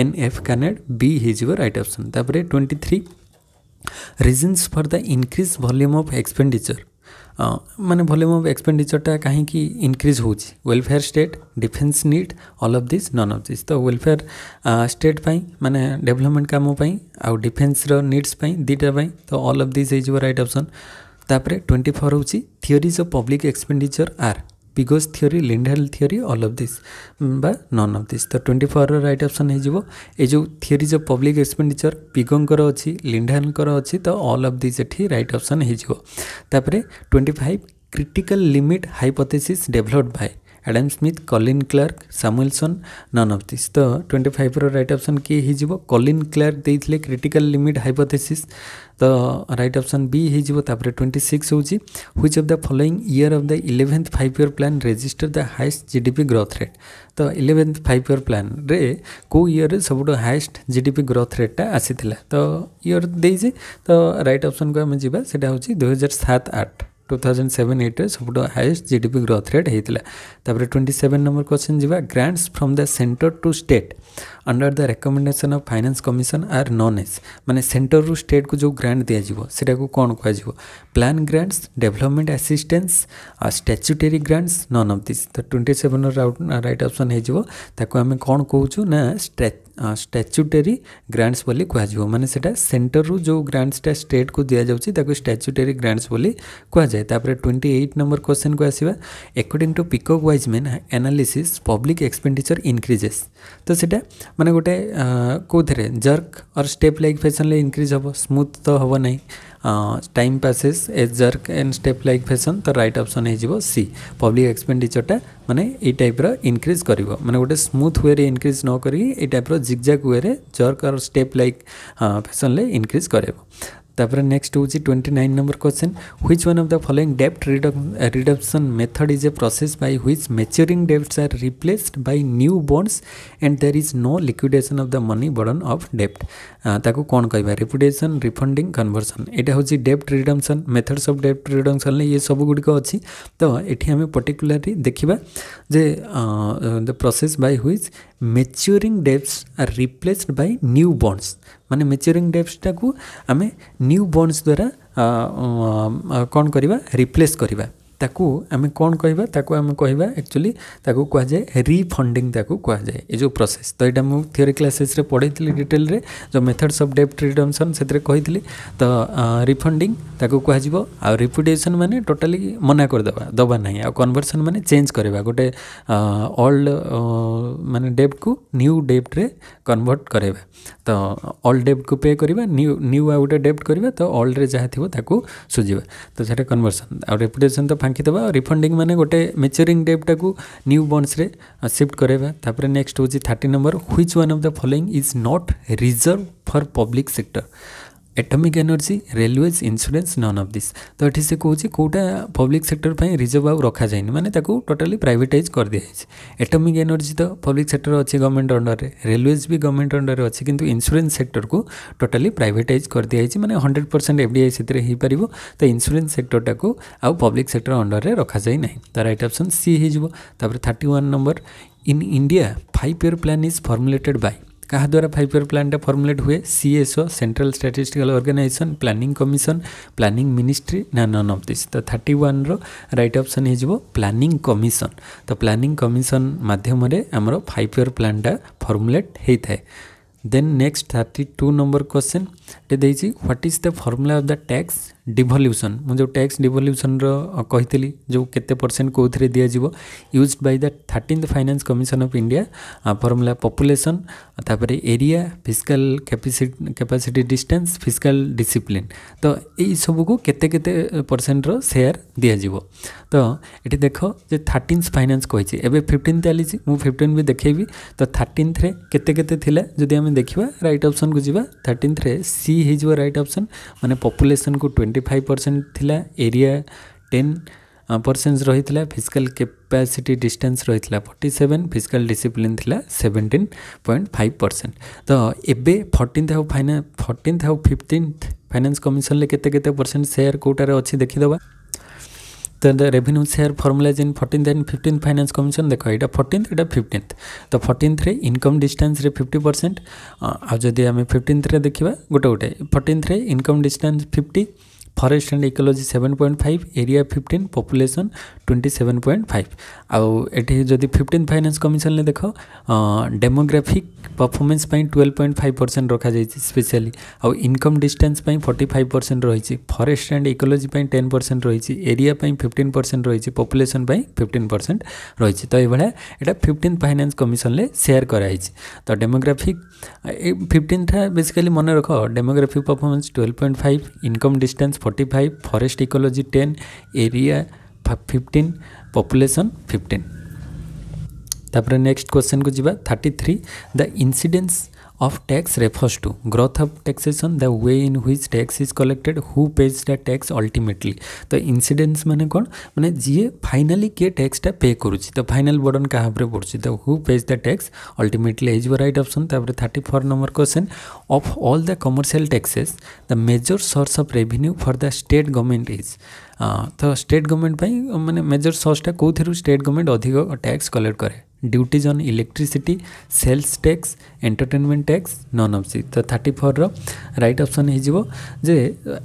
ଏନ୍ ଏଫ୍ କ୍ୟାନେଡ଼ ବି ହେଇଯିବ ରାଇଟ୍ ଅପସନ୍ ତାପରେ twenty three reasons for the increase volume of expenditure ମାନେ ଭଲ୍ୟୁମ୍ ଅଫ୍ ଏକ୍ସପେଣ୍ଡିଚରଟା କାହିଁକି ଇନକ୍ରିଜ୍ ହେଉଛି ୱେଲଫେୟାର ଷ୍ଟେଟ୍ ଡିଫେନ୍ସ ନିଟ୍ all of this none of this ତ ୱେଲଫେୟାର ଷ୍ଟେଟ୍ ପାଇଁ ମାନେ ଡେଭଲପମେଣ୍ଟ କାମ ପାଇଁ ଆଉ ଡିଫେନ୍ସର ନିଡ୍ସ ପାଇଁ ଦୁଇଟା ପାଇଁ ତ ଅଲ୍ ଅଫ୍ ଦିସ୍ ହେଇଯିବ ରାଇଟ୍ ଅପସନ୍ ତାପରେ ଟ୍ୱେଣ୍ଟି ଫୋର୍ ହେଉଛି theories of public expenditure are Pigou's theory Lindahl theory all of this ବା ନନ୍ ଅଫ୍ ଦିସ୍ ତ ଟ୍ୱେଣ୍ଟି ଫୋର୍ର ରାଇଟ୍ ଅପ୍ସନ୍ ହେଇଯିବ ଏ ଯେଉଁ ଥିଓରିଜ୍ ଅଫ୍ ପବ୍ଲିକ୍ ଏକ୍ସପେଣ୍ଡିଚର୍ ବିଗୋଙ୍କର ଅଛି ଲିଣ୍ଡାଲଙ୍କର ଅଛି ତ ଅଲ୍ ଅଫ୍ ଦିସ୍ ଏଠି ରାଇଟ୍ ଅପ୍ସନ୍ ହେଇଯିବ ତାପରେ twenty five critical limit hypothesis developed by Adam Smith Colin Clark Samuelson none of this ତ ଟ୍ୱେଣ୍ଟି ଫାଇଭ୍ର ରାଇଟ୍ ଅପ୍ସନ୍ କିଏ ହେଇଯିବ କଲିନ୍ କ୍ଲାର୍କ ଦେଇଥିଲେ କ୍ରିଟିକାଲ୍ ଲିମିଟ୍ ହାଇପୋଥେସିସ୍ ତ ରାଇଟ୍ ଅପ୍ସନ୍ ବି ହେଇଯିବ ତାପରେ ଟ୍ୱେଣ୍ଟି ସିକ୍ସ ହେଉଛି which of the following year of the eleventh five year plan register the highest G D P growth rate ତ eleventh five year ପ୍ଲାନ୍ରେ କେଉଁ ଇୟର୍ରେ ସବୁଠୁ highest G D P growth ରେଟ୍ଟା ଆସିଥିଲା ତ ଇୟର୍ ଦେଇଛି ତ ରାଇଟ୍ ଅପ୍ସନ୍କୁ ଆମେ ଯିବା ସେଇଟା ହେଉଛି ଦୁଇହଜାର ସାତ ଆଠ ଟୁ ଥାଉଜେଣ୍ଡ ସେଭେନ୍ ଏଇଟ୍ରେ ସବୁଠୁ highest G D P growth rate ହେଇଥିଲା ତାପରେ ଟ୍ୱେଣ୍ଟି ସେଭେନ୍ ନମ୍ବର କ୍ୱେଶ୍ଚନ୍ ଯିବା grants from the centre to state under the recommendation of finance commission are none एस मानने सेन्टर रु स्टेट को जो ग्रांट दिज्व से कौन कह प्लान ग्रांट्स डेभलपमेंट आसीस्टान्स आ statutory grants none of this तो ट्वेंटी सेवेन रईट अपसन होमें कौन कहचु ना ग्रांट्स बोली कहु मैंने सेन्टर रु जो ग्रांट्सटा स्टेट को दि जाऊँगी स्टाच्युटेरी ग्रांट्स बोली कहुए ट्वेंटी एट नंबर क्वेश्चन को आसवा according to Peacock Wise Wiseman analysis public expenditure increases तो ସେଇଟା ମାନେ ଗୋଟେ କେଉଁଥିରେ ଜର୍କ ଅର୍ ଷ୍ଟେପ୍ ଲାଇକ୍ ଫ୍ୟାସନ୍ରେ ଇନକ୍ରିଜ୍ ହେବ ସ୍ମୁଥ୍ ତ ହେବ ନାହିଁ time passes a jerk and step like fashion ତ ରାଇଟ୍ ଅପସନ୍ ହେଇଯିବ ସି ପବ୍ଲିକ୍ ଏକ୍ସପେଣ୍ଡିଚର୍ଟା ମାନେ ଏଇ ଟାଇପ୍ର ଇନକ୍ରିଜ୍ କରିବ ମାନେ ଗୋଟେ ସ୍ମୁଥ୍ ୱେରେ ଇନକ୍ରିଜ୍ ନ କରିକି ଏଇ ଟାଇପ୍ର ଜିଗ୍ଜାକ୍ ୱେରେ ଜର୍କ ଅର୍ ଷ୍ଟେପ୍ ଲାଇକ୍ ଫ୍ୟାସନ୍ରେ ଇନକ୍ରିଜ୍ କରାଇବ তারপরে নেক্সট হচ্ছে twenty nine number question which one of the following ডেপ্ট রিডপশন method is a process by which maturing ডেপ্টস R replaced by new bonds and there is no লিকুইডেসন of the Moni বর্ডন of ডেপ্ট তাকে কোণ কহা রিপুটেসন রিফন্ডিং কনভরসন এটা হচ্ছে ডেপ্ট রিডমসন methods of ডেপ্ট রিডমসন ইয়ে সবুগুড়ি অছি তো এটি আমি পর্টিকুলারলি দেখা the, uh, the process by which maturing debts are replaced by new bonds ମାନେ ମେଚୁରିଂ ଡେଟ୍ସଟାକୁ ଆମେ ନ୍ୟୁ ବଣ୍ଡସ୍ ଦ୍ୱାରା କ'ଣ କରିବା ରିପ୍ଲେସ୍ କରିବା ତାକୁ ଆମେ କ'ଣ କହିବା ତାକୁ ଆମେ କହିବା ଆକ୍ଚୁଆଲି ତାକୁ କୁହାଯାଏ ରିଫଣ୍ଡିଂ ତାକୁ କୁହାଯାଏ ଏ ଯେଉଁ ପ୍ରୋସେସ୍ ତ ଏଇଟା ମୁଁ ଥିଓରି କ୍ଲାସେସ୍ରେ ପଢ଼େଇଥିଲି ଡିଟେଲରେ ଯେଉଁ ମେଥଡ଼୍ସ ଅଫ୍ ଡେପ୍ଟ ରିଡମ୍ସନ୍ ସେଥିରେ କହିଥିଲି ତ ରିଫଣ୍ଡିଂ ତାକୁ କୁହାଯିବ ଆଉ ରିପୁଟେସନ୍ ମାନେ ଟୋଟାଲି ମନା କରିଦେବା ଦେବା ନାହିଁ ଆଉ କନଭର୍ସନ୍ ମାନେ ଚେଞ୍ଜ କରିବା ଗୋଟେ ଅଲ୍ଡ ମାନେ ଡେପ୍ଟକୁ ନ୍ୟୁ ଡେପ୍ଟରେ କନଭର୍ଟ କରାଇବା ତ ଅଲ୍ ଡେପ୍ଟକୁ ପେ କରିବା ନ୍ୟୁ ନ୍ୟୁ ଆଉ ଗୋଟେ ଡେପ୍ଟ କରିବା ତ ଅଲ୍ରେ ଯାହା ଥିବ ତାକୁ ସୁଝିବା ତ ସେଇଟା କନଭର୍ସନ୍ ଆଉ ରେପୁଟେସନ୍ ତ ଫାଙ୍କି ଦେବା ଆଉ ରିଫଣ୍ଡିଂ ମାନେ ଗୋଟେ ମେଚୁରିଂ ଡେପ୍ଟାକୁ ନ୍ୟୁ ବଣ୍ଡସରେ ସିଫ୍ଟ କରାଇବା ତାପରେ ନେକ୍ସଟ ହେଉଛି thirty number which one of the following is not reserved for public sector atomic energy railways insurance none of this तो ये से कौन कौटा पब्लिक सेक्टर पर रिजर्व आउ रखा जाए मैंने टोटाली प्राइटाइज कर दिखाई एटमिक एनर्जी तो पब्लिक सेक्टर अच्छे गवर्नमेंट अंडर में रेलवेज भी गवर्नमेंट अंडर अच्छे कि इन्सुरान्स सेक्टर को टोटाली प्राइटाइज कर दिखाई मैंने हंड्रेड परसेंट एफ डी से पार तो इन्सुरान्स सेक्टर टाक आउ पब्लिक सेक्टर अंडर में रखा जाए ना तो रईट अप्सन सी हो thirty one number in India five year plan is formulated by କାହା ଦ୍ୱାରା ଫାଇଭ୍ ଇୟର୍ ପ୍ଲାନ୍ଟା ଫର୍ମୁଲେଟ୍ ହୁଏ CSO central statistical organisation planning commission planning ministry ନା ନନ୍ ଅଫ୍ ଦିସ୍ ତ ଥାର୍ଟି ୱାନ୍ର ରାଇଟ୍ ଅପ୍ସନ୍ ହେଇଯିବ planning commission ତ ପ୍ଲାନିଂ କମିଶନ୍ ମାଧ୍ୟମରେ ଆମର ଫାଇଭ୍ ଇୟର୍ ପ୍ଲାନ୍ଟା ଫର୍ମୁଲେଟ୍ ହେଇଥାଏ then next thirty two number question ଏଠି ଦେଇଛି what is the formula of the tax devolution ମୁଁ ଯେଉଁ ଟ୍ୟାକ୍ସ ଡିଭଲ୍ୟୁସନ୍ର କହିଥିଲି ଯେଉଁ କେତେ ପରସେଣ୍ଟ କେଉଁଥିରେ ଦିଆଯିବ used by the thirteenth finance commission of India formula population ତାପରେ area physical capacity distance physical discipline ତ ଏଇସବୁକୁ କେତେ କେତେ ପରସେଣ୍ଟର ସେୟାର ଦିଆଯିବ ତ ଏଠି ଦେଖ ଯେ ଥାର୍ଟିନ୍ଥ ଫାଇନାନ୍ସ କହିଛି ଏବେ ଫିଫ୍ଟିନ୍ ଚାଲିଛି ମୁଁ ଫିଫ୍ଟିନ୍ ବି ଦେଖେଇବି ତ ଥାର୍ଟିନ୍ଥରେ କେତେ କେତେ ଥିଲା ଯଦି ଆମେ ଦେଖିବା ରାଇଟ୍ ଅପସନ୍କୁ ଯିବା ଥାର୍ଟିନ୍ଥରେ ସି ହେଇଯିବ ରାଇଟ୍ ଅପସନ୍ ମାନେ ପପୁଲେସନ୍କୁ ଟ୍ୱେଣ୍ଟି ଟ୍ୱେଣ୍ଟି ଫାଇଭ୍ ପରସେଣ୍ଟ ଥିଲା ଏରିଆ ଟେନ୍ ପରସେଣ୍ଟ ରହିଥିଲା ଫିଜିକାଲ୍ କ୍ୟାପାସିଟି ଡିଷ୍ଟାନ୍ସ ରହିଥିଲା ଫର୍ଟି ସେଭେନ୍ ଫିଜିକାଲ୍ ଡିସିପ୍ଲିନ୍ ଥିଲା ସେଭେଣ୍ଟିନ୍ ପଏଣ୍ଟ ଫାଇଭ୍ ପରସେଣ୍ଟ ତ ଏବେ ଫର୍ଟିନ୍ଥ ଆଉ ଫାଇନା ଫର୍ଟିନ୍ଥ ଆଉ ଫିଫ୍ଟିନ୍ଥ ଫାଇନାନ୍ସ କମିଶନରେ କେତେ କେତେ ପରସେଣ୍ଟ ସେୟାର କେଉଁଟାରେ ଅଛି ଦେଖିଦେବା ତ revenue share formulise in fourteenth and fifteenth finance commission ଦେଖ ଏଇଟା ଫର୍ଟିନ୍ଥ ଏଇଟା ଫିଫ୍ଟିନ୍ଥ ତ ଫର୍ଟିନ୍ଥରେ ଇନକମ୍ ଡିଷ୍ଟାନ୍ସରେ ଫିଫ୍ଟି ପରସେଣ୍ଟ ଆଉ ଯଦି ଆମେ ଫିଫ୍ଟିନ୍ଥରେ ଦେଖିବା ଗୋଟେ ଗୋଟେ ଫର୍ଟିନ୍ଥରେ income distance fifty forest and ecology seven point five area fifteen population twenty seven point five आउ ये जदि फिफ्टीन फाइनान्स कमिशन ने देख demographic performance twelve point five percent रखा जाए स्पेशली आउ income distance forty five percent रही forest and ecology ten percent रही एरिया फिफ्टन परसेंट रही पपुलेसन फिफ्टीन परसेंट रही तो यह फिफ्टन फाइनान्स कमिशन ने सेयार कराई तो डेमोग्राफिक फिफ्टीन बेसिकाली मन रख demographic performance twelve point five income distance forty five forest ecology ten area fifteen population fifteen तापर नेक्स्ट क्वेश्चन को जी thirty three the incidence of tax refers to growth of taxation the way in which tax is collected who pays the tax ultimately तो incidence माने कौन माने जी finally किए tax टा पे करुच्ची तो फाइनल बर्डन क्या भाव पड़ुची तो who pays the tax ultimately हो रईट अप्सन तापर thirty four number question of all the commercial taxes the major source of revenue for the state government is तो स्टेट गवर्नमेंट uh, तो माने major सोर्सटा कौन स्टेट गवर्नमेंट अधिक tax collect कै duties on electricity sales tax entertainment tax none of these ତ 34 ର right option ହେଇଯିବ ଯେ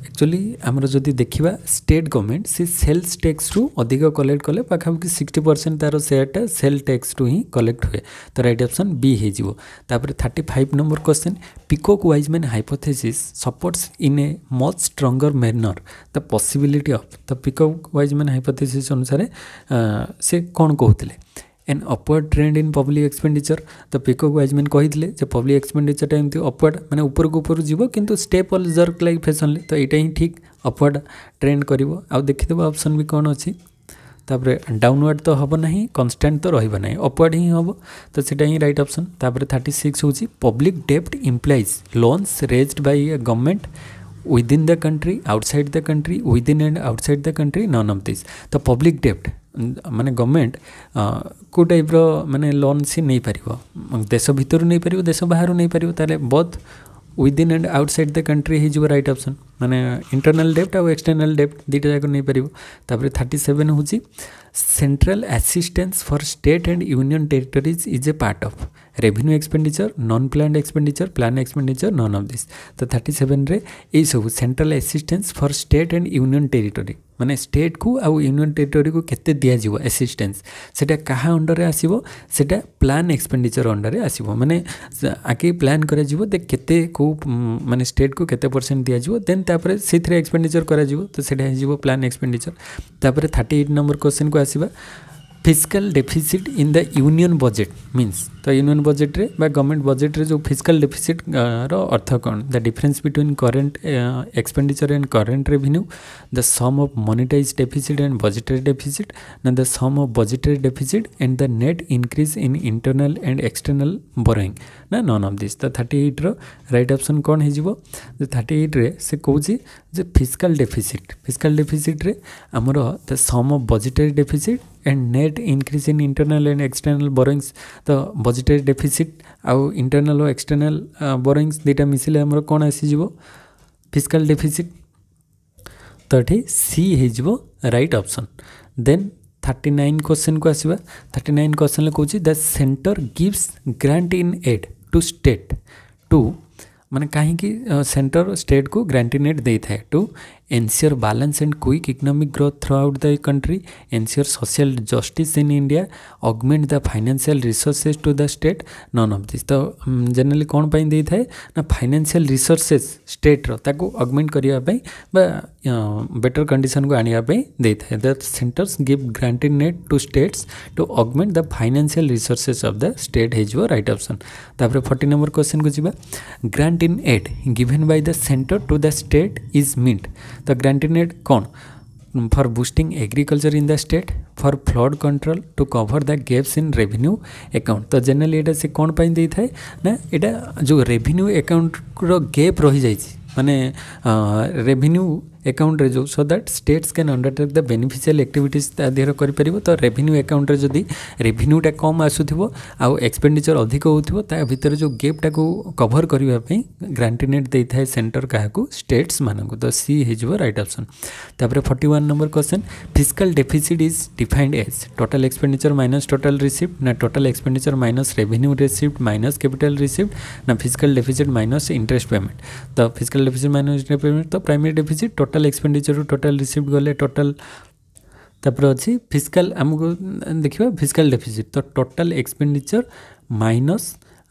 ଆକ୍ଚୁଆଲି ଆମର ଯଦି ଦେଖିବା ଷ୍ଟେଟ୍ ଗଭର୍ଣ୍ଣମେଣ୍ଟ ସେ ସେଲ୍ସ ଟ୍ୟାକ୍ସରୁ ଅଧିକ କଲେକ୍ଟ କଲେ ପାଖାପାଖି ସିକ୍ସଟି ପରସେଣ୍ଟ ତା'ର ସେୟାରଟା ସେଲ୍ ଟ୍ୟାକ୍ସରୁ ହିଁ କଲେକ୍ଟ ହୁଏ ତ ରାଇଟ୍ ଅପସନ୍ ବି ହେଇଯିବ ତାପରେ thirty five number question Peacock Wiseman hypothesis supports in a much stronger manner the possibility of ତ ପିକକ୍ ୱାଇଜମ୍ୟାନ୍ ହାଇପୋଥେସିସ୍ ଅନୁସାରେ ସେ କ'ଣ କହୁଥିଲେ an upward trend in public expenditure तो पिको वाइजमैन कहते जे पब्लिक एक्सपेंडिचरटा एमती अपवर्ड मैंने ऊपर को ऊपर जीव किंतु स्टेप अल जर्क लाइक फैशन तो यहाँ ही ठीक अपवर्ड ट्रेंड कर आखिदेव अप्सन भी कौन अच्छी ତାପରେ ଡାଉନୱାର୍ଡ଼ ତ ହେବ ନାହିଁ କନଷ୍ଟାଣ୍ଟ ତ ରହିବ ନାହିଁ ଅପୱାର୍ଡ଼ ହିଁ ହେବ ତ ସେଇଟା ହିଁ ରାଇଟ୍ ଅପସନ୍ ତାପରେ ଥାର୍ଟି ସିକ୍ସ ହେଉଛି ପବ୍ଲିକ୍ ଡେପ୍ଟ implies loans raised by a government within the country, outside the country, within and outside the country, none of this. The public debt, ମାନେ ଗଭର୍ଣ୍ଣମେଣ୍ଟ କେଉଁ ଟାଇପ୍ର ମାନେ ଲୋନ୍ ସିଏ ନେଇପାରିବ ଦେଶ ଭିତରୁ ନେଇପାରିବ ଦେଶ ବାହାରୁ ନେଇପାରିବ ତାହେଲେ both within and outside the country ହେଇଯିବ ରାଇଟ୍ ଅପସନ୍ ମାନେ ଇଣ୍ଟରନାଲ୍ ଡେପ୍ଟ ଆଉ ଏକ୍ସଟର୍ନାଲ୍ ଡେପ୍ଟ ଦୁଇଟା ଯାକ ନେଇପାରିବ ତାପରେ ଥାର୍ଟି ସେଭେନ୍ ହେଉଛି central assistance for state and union territories is a part of revenue expenditure non planned expenditure plan expenditure none of this ତ ଥାର୍ଟି ସେଭେନ୍ରେ ଏଇସବୁ central assistance for state and union territory ମାନେ ଷ୍ଟେଟ୍କୁ ଆଉ union ଟେରିଟୋରୀକୁ କେତେ ଦିଆଯିବ assistance ସେଇଟା କାହା ଅଣ୍ଡରରେ ଆସିବ ସେଇଟା ପ୍ଲାନ୍ ଏକ୍ସପେଣ୍ଡିଚର ଅଣ୍ଡରରେ ଆସିବ ମାନେ ଆଗେ ପ୍ଲାନ୍ କରାଯିବ ଯେ କେତେ କେଉଁ ମାନେ ଷ୍ଟେଟ୍କୁ କେତେ ପରସେଣ୍ଟ ଦିଆଯିବ ଦେନ୍ ତାପରେ ସେଥିରେ ଏକ୍ସପେଣ୍ଡିଚର କରାଯିବ ତ ସେଇଟା ହେଇଯିବ ପ୍ଲାନ୍ ଏକ୍ସପେଣ୍ଡିଚର ତାପରେ ଥାର୍ଟି ଏଇଟ୍ ନମ୍ବର କୋଶ୍ଚିନ୍କୁ ଆସିବା physical deficit in the union budget means तो यूनियन बजेट्रे बा गवर्नमेंट बजेट्रे जो फिजिकल डेफिसिट रो अर्थ कौन the difference between current expenditure and current revenue the sum of monetise deficit and budgetary deficit ना the sum of budgetary deficit and the net increase in internal and external borrowing ना none of this तो thirty एट्र right option कौन हो thirty एट्रे से कौन ଯେ physical deficit physical ଡେଫିସିଟ୍ରେ ଆମର the sum of budgetary deficit and net increase in internal and external borrowings ତ ବଜେଟାରୀ ଡେଫିସିଟ୍ ଆଉ ଇଣ୍ଟରନାଲ୍ ଓ ଏକ୍ସଟର୍ନାଲ୍ ବୋରିଙ୍ଗସ୍ ଦୁଇଟା ମିଶିଲେ ଆମର କ'ଣ ଆସିଯିବ ଫିଜିକାଲ ଡେଫିସିଟ୍ ତ ଏଠି ସି ହେଇଯିବ right option then thirty nine question को आसवा थर्टी नाइन क्वेश्चन कौन the centre gives grant in aid to state to मैंने कहीं कि सेंटर स्टेट को ग्रांटिनेट दे था to ensure balance and quick economic growth throughout the country ensure social justice in India augment the financial resources to the state none of this तो generally um, कौन पर था ना financial resources state ताको अगमेंट करने better condition को आने the centres give granted net to states to augment the financial resources of the state is right option तापर फोर्टी नंबर क्वेश्चन को जी grant in aid given by the centre to the state is meant The grantinate cone for boosting agriculture in the state for flood control to cover the gaps in revenue account तो generally এটা সে কোন পাই দেইଥାଏ না এটা যে revenue account ର gap রহি ଯାଇଛି মানে revenue ଆକାଉଣ୍ଟରେ ଯେଉଁ so that states can undertake the beneficial activities ତା ଦେହରେ କରିପାରିବ ତ ରେଭିନ୍ୟୁ ଆକାଉଣ୍ଟରେ ଯଦି ରେଭିନ୍ୟୁଟା କମ୍ ଆସୁଥିବ ଆଉ ଏକ୍ସପେଣ୍ଡିଚର୍ ଅଧିକ ହେଉଥିବ ତା ଭିତରେ ଯେଉଁ ଗେପ୍ଟାକୁ କଭର୍ କରିବା ପାଇଁ ଗ୍ରାଣ୍ଟିନେଟ୍ ଦେଇଥାଏ ସେଣ୍ଟର କାହାକୁ ଷ୍ଟେଟ୍ସମାନଙ୍କୁ ତ ସି ହେଇଯିବ ରାଇଟ୍ ଅପ୍ସନ୍ ତାପରେ forty one number question physical deficit is defined as total expenditure minus total receipt ନା total expenditure minus revenue receipt minus capital receipt ନା physical deficit minus interest payment ତ physical deficit minus interest payment ତ primary deficit total total ଏକ୍ସପେଣ୍ଡିଚରରୁ total receipt ଗଲେ total ତାପରେ ଅଛି physical ଆମକୁ ଦେଖିବା ଫିଜିକାଲ ଡେଫିସିଟ୍ ତ ଟୋଟାଲ ଏକ୍ସପେଣ୍ଡିଚର ମାଇନସ୍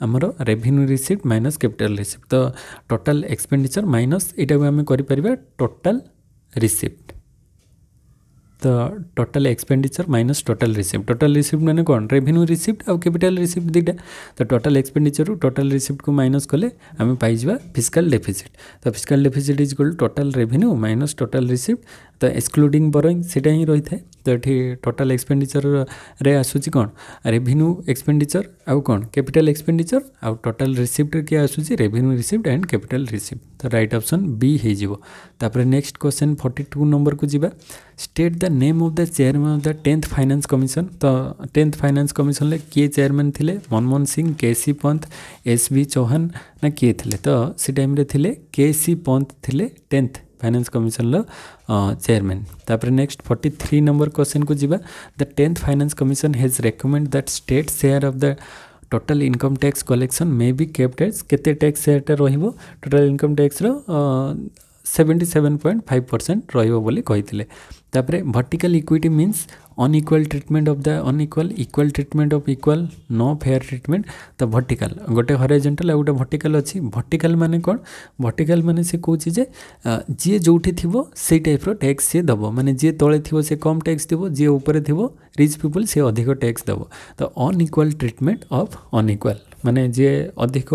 ଆମର revenue receipt minus capital receipt ତ ଟୋଟାଲ ଏକ୍ସପେଣ୍ଡିଚର ମାଇନସ୍ ଏଇଟାକୁ ଆମେ କରିପାରିବା total receipt the total expenditure minus total receipt total receipt मैंने कौन revenue receipt और capital receipt दिखा तो total expenditure total receipt को minus कले आम पाइबा fiscal deficit तो fiscal deficit is equal total revenue minus total receipt ତ ଏକ୍ସକ୍ଲୁଡ଼ିଂ ବରୋଇଂ ସେଇଟା ହିଁ ରହିଥାଏ ତ ଏଠି ଟୋଟାଲ୍ ଏକ୍ସପେଣ୍ଡିଚର୍ରେ ଆସୁଛି କ'ଣ ରେଭିନ୍ୟୁ ଏକ୍ସପେଣ୍ଡିଚର୍ ଆଉ କ'ଣ କ୍ୟାପିଟାଲ୍ ଏକ୍ସପେଣ୍ଡିଚର୍ ଆଉ ଟୋଟାଲ୍ ରିସିପ୍ଟ କିଏ ଆସୁଛି revenue receipt and capital receipt ତ ରାଇଟ୍ ଅପସନ୍ ବି ହେଇଯିବ ତାପରେ ନେକ୍ସଟ କ୍ୱେଶ୍ଚନ୍ ଫର୍ଟି ଟୁ ନମ୍ବରକୁ ଯିବା state the name of the chairman of the tenth finance commission ତ ଟେନ୍ଥ ଫାଇନାନ୍ସ କମିଶନରେ କିଏ ଚେୟାରମ୍ୟାନ୍ ଥିଲେ Manmohan Singh K C Pant S B Chavan ନା କିଏ ଥିଲେ ତ ସେ ଟାଇମ୍ରେ ଥିଲେ କେ ସି ପନ୍ଥ ଥିଲେ ଟେନ୍ଥ फाइनान्स कमिशन चेयरमैन तापर next forty three number question को जी the tenth finance commission has recommend that state share of the total income tax collection may be kept tax केते टैक्स सेयरटा रोहिबो इनकम टैक्स रो seventy seven point five percent ରହିବ ବୋଲି କହିଥିଲେ ତାପରେ vertical equity means unequal treatment of the unequal equal treatment of equal no fair treatment ତ vertical ଗୋଟେ ହରାଇଜେଣ୍ଟାଲ୍ ଆଉ ଗୋଟେ ଭର୍ଟିକାଲ୍ ଅଛି ଭର୍ଟିକାଲ୍ ମାନେ କ'ଣ ଭର୍ଟିକାଲ୍ ମାନେ ସେ କହୁଛି ଯେ ଯିଏ ଯେଉଁଠି ଥିବ ସେଇ ଟାଇପ୍ର ଟ୍ୟାକ୍ସ ସିଏ ଦେବ ମାନେ ଯିଏ ତଳେ ଥିବ ସେ କମ୍ ଟ୍ୟାକ୍ସ ଦେବ ଯିଏ ଉପରେ ଥିବ ରିଚ୍ ପିପୁଲ୍ ସିଏ ଅଧିକ ଟ୍ୟାକ୍ସ ଦେବ ତ ଅନଇକ୍ୱାଲ୍ ଟ୍ରିଟମେଣ୍ଟ ଅଫ୍ ଅନଇକ୍ୱାଲ୍ मानने जी अधिक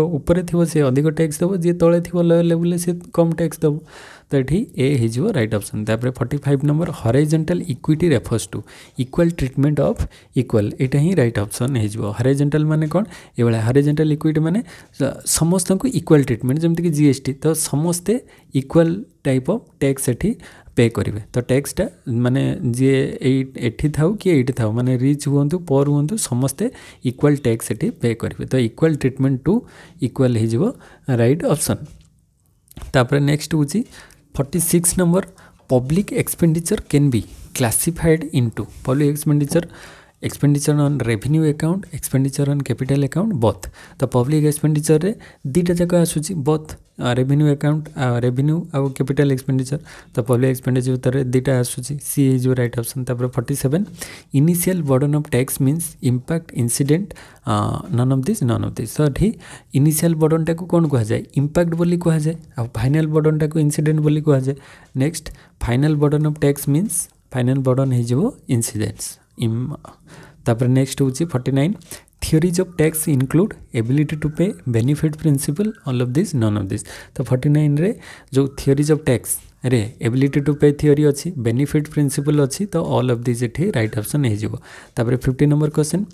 थे अधिक टैक्स दब जी तले थ लोअर लेवल सी कम टैक्स दब तो ये एजो right option forty five number horizontal equity refers to equal treatment of equal यहाँ ही रईट अप्सन होरेजेटाल मैंने कौन ये हरेजेटाल इक्विट मैंने समस्त इक्वाल ट्रिटमेंट जमीक जी एस तो समस्ते equal type of tax pay କରିବେ ତ ଟ୍ୟାକ୍ସଟା ମାନେ ଯିଏ ଏଇ ଏଠି ଥାଉ କି ଏଇଠି ଥାଉ ମାନେ ରିଚ୍ ହୁଅନ୍ତୁ ପର୍ ହୁଅନ୍ତୁ ସମସ୍ତେ ଇକ୍ୱାଲ୍ ଟ୍ୟାକ୍ସ ଏଠି ପେ କରିବେ ତ ଇକ୍ୱାଲ୍ ଟ୍ରିଟମେଣ୍ଟ ଟୁ ଇକ୍ୱାଲ୍ ହେଇଯିବ ରାଇଟ୍ ଅପସନ୍ ତାପରେ ନେକ୍ସଟ ହେଉଛି forty six number public expenditure can be classified into public expenditure expenditure on revenue account expenditure on capital account both तो public expenditure रे दुटा जाक आसूँ बथ रेभेन्यू आकाउंट रेभेन्यू आउ capital expenditure त public expenditure भित्र दुईटा आसुଛି ସି ଇଜ୍ ରାଇଟ୍ ଅପସନ୍ ତାପରେ forty seven initial burden of tax means impact incidence none of this none of this ତ ଏଠି ଇନିସିଆଲ୍ ବର୍ଡ଼ନ୍ଟାକୁ କ'ଣ କୁହାଯାଏ ଇମ୍ପାକ୍ଟ ବୋଲି କୁହାଯାଏ ଆଉ ଫାଇନାଲ୍ ବର୍ଡ଼ନ୍ଟାକୁ ଇନ୍ସିଡେଣ୍ଟ ବୋଲି କୁହାଯାଏ next final burden of tax means final burden ହେଇଯିବ ଇନ୍ସିଡେଣ୍ଟସ୍ ତାପରେ ନେକ୍ସଟ ହେଉଛି forty nine theories of tax include ability to pay benefit principle all of this none of this तो फोर्टी नाइन जो theories of tax रे ability to pay theory अच्छी benefit principle अच्छी तो all of these ये right option होपर fifty number question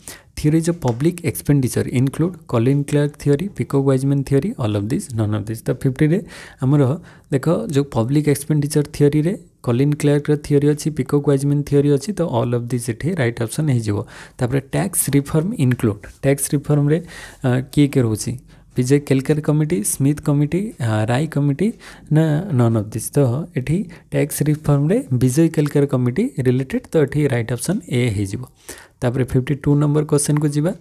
theories of public expenditure include Colin Clark theory Peacock Wiseman theory all of these none of these तो fifty आमर देख जो public expenditure theory Colin କ୍ଲାର୍କର theory ଅଛି Peacock Wiseman theory ଅଛି ତ all of this ଏଠି right option ହେଇଯିବ ତାପରେ ଟ୍ୟାକ୍ସ ରିଫର୍ମ ଇନକ୍ଲୁଡ୍ ଟ୍ୟାକ୍ସ ରିଫର୍ମରେ କିଏ କିଏ ରହୁଛି Vijay Kelkar committee Smith committee Rai committee ନା ନନ୍ ଅଫ୍ ଦିସ୍ ତ ଏଠି ଟ୍ୟାକ୍ସ ରିଫର୍ମରେ ବିଜୟ କେଲକର କମିଟି ରିଲେଟେଡ୍ ତ ଏଠି ରାଇଟ୍ ଅପ୍ସନ୍ ଏ ହେଇଯିବ ତାପରେ ଫିଫ୍ଟି ଟୁ ନମ୍ବର କ୍ୱେଶ୍ଚନ୍କୁ ଯିବା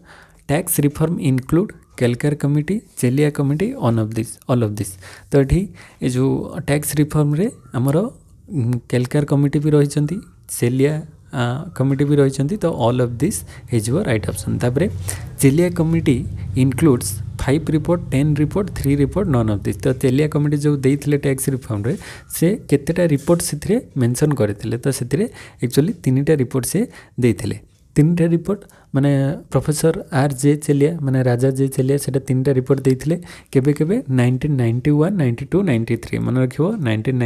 tax reform include Kelkar committee Chelliah committee on of this all of this तो ये जो टैक्स रिफॉर्म रे हमरो କେଲକାର କମିଟି ବି ରହିଛନ୍ତି ସେଲିଆ କମିଟି ବି ରହିଛନ୍ତି ତ ଅଲ୍ ଅଫ୍ ଦିସ୍ ହେଇଯିବ ରାଇଟ୍ ଅପ୍ସନ୍ ତାପରେ Chelliah committee includes five report ten report three report none of this ତ ତେଲିଆ କମିଟି ଯେଉଁ ଦେଇଥିଲେ ଟ୍ୟାକ୍ସ ରିଫର୍ମରେ ସେ କେତେଟା ରିପୋର୍ଟ ସେଥିରେ ମେନସନ୍ କରିଥିଲେ ତ ସେଥିରେ ଆକ୍ଚୁଆଲି ତିନିଟା ରିପୋର୍ଟ ସେ ଦେଇଥିଲେ ତିନିଟା ରିପୋର୍ଟ मैंने प्रफेसर आर जे चेलिया मैंने राजा जे चेलिया से तीनटा रिपोर्ट देते नाइंटीन नाइंटी केबे नाइंटी टू नाइंटी थ्री मन रख नाइंटीन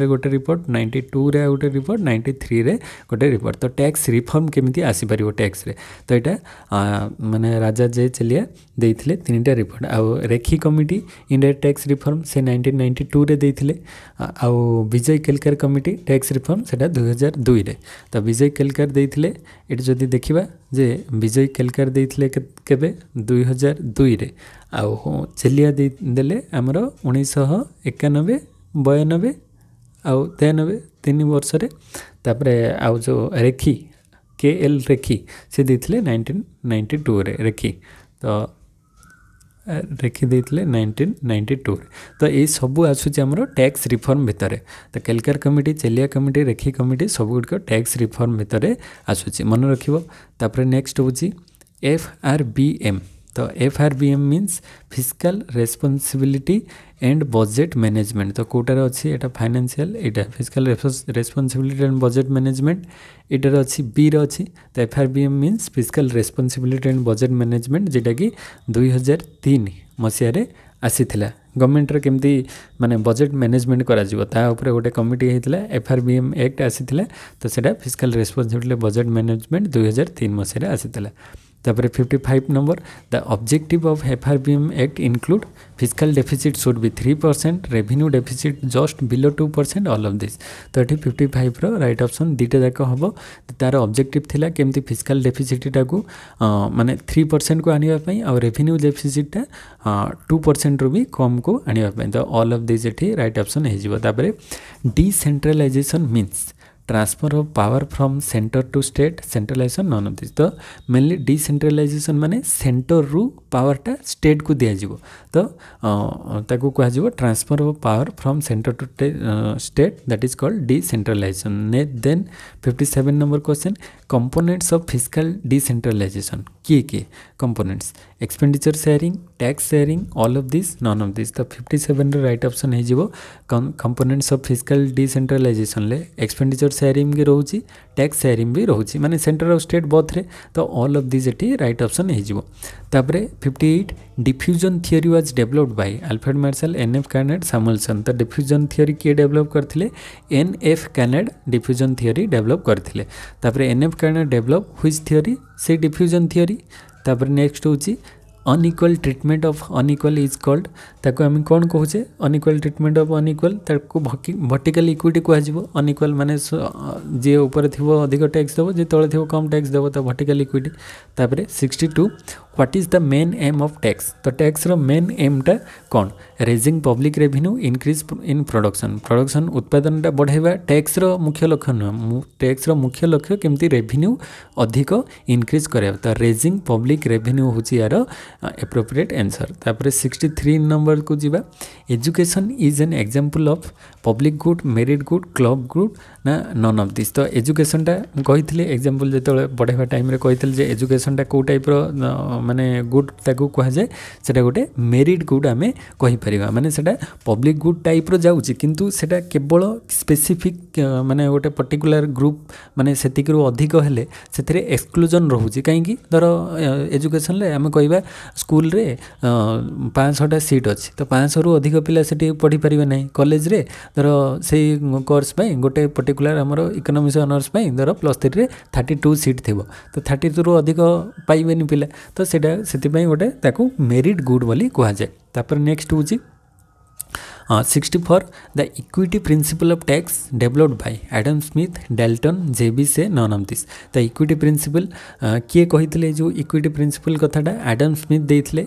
रे गोटे रिपोर्ट नाइंटी 92 रे गोटे रिपोर्ट 93 रे गोटे रिपोर्ट तो टैक्स रिफर्म केमी आसपार टैक्स तो यहाँ मैंने राजा जे चेलिया देनिटा रिपोर्ट आउ Rekhi committee India tax reform से नाइंटीन नाइंटी टू रे आउ Vijay Kelkar committee tax reform से दुई हजार दुई तो विजय केलकर देते देखा ଯେ ବିଜୟ କେଲକାର ଦେଇଥିଲେ କେବେ ଦୁଇ ହଜାର ଦୁଇରେ ଆଉ ଚେଲିଆ ଦେଇ ଦେଲେ ଆମର ଉଣେଇଶହ ଏକାନବେ ବୟାନବେ ଆଉ ତେୟାନବେ ତିନି ବର୍ଷରେ ତାପରେ ଆଉ ଯେଉଁ ରେଖି କେ ଏଲ୍ ରେଖି ସେ ଦେଇଥିଲେ ନାଇଣ୍ଟିନ୍ ନାଇଣ୍ଟି ଟୁରେ ରେଖି ତ ରଖିଦେଇଥିଲେ ନାଇଣ୍ଟିନ୍ ନାଇଣ୍ଟି ଟୁରେ ତ ଏଇ ସବୁ ଆସୁଛି ଆମର ଟ୍ୟାକ୍ସ ରିଫର୍ମ ଭିତରେ ତ Kelkar committee Chelliah committee Rekhi committee ସବୁଗୁଡ଼ିକ ଟ୍ୟାକ୍ସ ରିଫର୍ମ ଭିତରେ ଆସୁଛି ମନେ ରଖିବ ତାପରେ ନେକ୍ସଟ ହେଉଛି ଏଫ୍ ଆର୍ ବି ଏମ୍ तो F R B M means physical responsibility and budget management ତ କେଉଁଟାରେ ଅଛି ଏଇଟା ଫାଇନାନ୍ସିଆଲ ଏଇଟା physical responsibility and budget management ଏଇଟାରେ ଅଛି ବିରେ ଅଛି ତ F R B M means physical responsibility and budget management ଯେଉଁଟାକି ଦୁଇ ହଜାର ତିନି ମସିହାରେ ଆସିଥିଲା ଗଭର୍ଣ୍ଣମେଣ୍ଟର କେମିତି ମାନେ ବଜେଟ୍ ମ୍ୟାନେଜମେଣ୍ଟ କରାଯିବ ତା ଉପରେ ଗୋଟେ କମିଟି ହେଇଥିଲା F R B M act ଆସିଥିଲା ତ ସେଇଟା ଫିଜିକାଲ ରେସ୍ପନ୍ସିବିଲିଟି ବଜେଟ୍ ମ୍ୟାନେଜମେଣ୍ଟ ଦୁଇ ହଜାର ତିନି ମସିହାରେ ଆସିଥିଲା तापर fifty five number the objective of FRBM act include physical deficit should be three percent revenue deficit just below two percent all of this तो ये फिफ्टी फाइव रईट अपसन दुटा जाक हम तार अब्जेक्टिव थी कमी फिजिकाल डेफिसीटा को मानने थ्री परसेंट को आने रेभिन्यू डेफिसीटा टू परसेंट रु भी कम को आने तो अल अफ दिस् ये रईट अपसन हो decentralisation मीनस transfer of power from center to state centralization none of this the mainly decentralization means center rule. ପାୱାରଟା ଷ୍ଟେଟ୍କୁ ଦିଆଯିବ ତ ତାକୁ କୁହାଯିବ transfer of power from centre to state that is called decentralisation then fifty seven number question components of physical decentralisation କିଏ କିଏ components expenditure sharing tax sharing all of this none of this ତ fifty ସେଭେନ୍ର right option ହେଇଯିବ components of physical ଡିସେଣ୍ଟ୍ରାଲାଇଜେସନ୍ରେ expenditure sharing ରହୁଛି tax sharing ବି ରହୁଛି ମାନେ ସେଣ୍ଟର ଆଉ ଷ୍ଟେଟ୍ ବୋଥରେ ତ ଅଲ୍ ଅଫ୍ ଦିଜ୍ ଏଠି ରାଇଟ୍ ଅପସନ୍ ହେଇଯିବ ତାପରେ fifty eight ଡିଫ୍ୟୁଜନ୍ theory was developed by Alfred Marshall N F Canard Samuelson ତ ଡିଫ୍ୟୁଜନ୍ ଥିଓରି କିଏ ଡେଭଲପ୍ କରିଥିଲେ N F Canard diffusion theory develop କରିଥିଲେ ତାପରେ N F Canard develop whose theory ସେଇ diffusion theory ତାପରେ next ହେଉଛି unequal treatment of unequal is called ताको आम कौन कहे अनइक्वाल ट्रिटमेंट अफ अनइक्वाल ताको भर्टिकाल इक्विटी कह अनइक्वाल मानने जी उपर थी अधिक टैक्स दब जी तले थ कम टैक्स देव तो भर्टिकाल इक्विटी तापर sixty two what is the main aim of tax तो टैक्स रो मेन एम टा raising public revenue increase in production production उत्पादन टा बढ़ाଇବା टैक्स रो मुख्य लक्ष्य नुह टैक्स रो मुख्य लक्ष्य केमती रेवेन्यू अधिक इनक्रीज करेव तो रेजिंग पब्लिक रेवेन्यू हूँ यार एप्रोप्रिएट आंसर तापरे थ्री नंबर को जीवा education is an example of public good merit good club good ना नन अफ दिस तो एजुकेशन टा कहितले एग्जांपल जेतले बढ़ाଇବା टाइम रे कहितले जे एजुकेशन टा टाइप ମାନେ ଗୁଡ୍ ତାକୁ କୁହାଯାଏ ସେଇଟା ଗୋଟେ ମେରିଟ୍ ଗୁଡ୍ ଆମେ କହିପାରିବା ମାନେ ସେଇଟା ପବ୍ଲିକ୍ ଗୁଡ୍ ଟାଇପ୍ର ଯାଉଛି କିନ୍ତୁ ସେଇଟା କେବଳ ସ୍ପେସିଫିକ୍ ମାନେ ଗୋଟେ ପର୍ଟିକୁଲାର ଗ୍ରୁପ୍ ମାନେ ସେତିକିରୁ ଅଧିକ ହେଲେ ସେଥିରେ ଏକ୍ସକ୍ଲୁଜନ୍ ରହୁଛି କାହିଁକି ଧର ଏଜୁକେସନ୍ରେ ଆମେ କହିବା ସ୍କୁଲରେ ପାଞ୍ଚଶହଟା ସିଟ୍ ଅଛି ତ ପାଞ୍ଚଶହରୁ ଅଧିକ ପିଲା ସେଠି ପଢ଼ିପାରିବେ ନାହିଁ କଲେଜରେ ଧର ସେଇ କୋର୍ସ ପାଇଁ ଗୋଟେ ପର୍ଟିକୁଲାର ଆମର ଇକୋନୋମିକ୍ସ ଅନର୍ସ ପାଇଁ ଧର ପ୍ଲସ୍ ଥ୍ରୀରେ ଥାର୍ଟି ଟୁ ସିଟ୍ ଥିବ ତ ଥାର୍ଟି ଟୁରୁ ଅଧିକ ପାଇବେନି ପିଲା ତ ସେଇଟା गोटे मेरीट ତାକୁ ମେରିଟ୍ ଗୁଡ୍ ବୋଲି କୁହାଯାଏ ତାପରେ sixty four the equity principle of tax developed by Adam Smith Dalton J B Say none of the equity principle किए कही जो इक्विटी प्रिंसिपल कथा एडम स्मिथ देते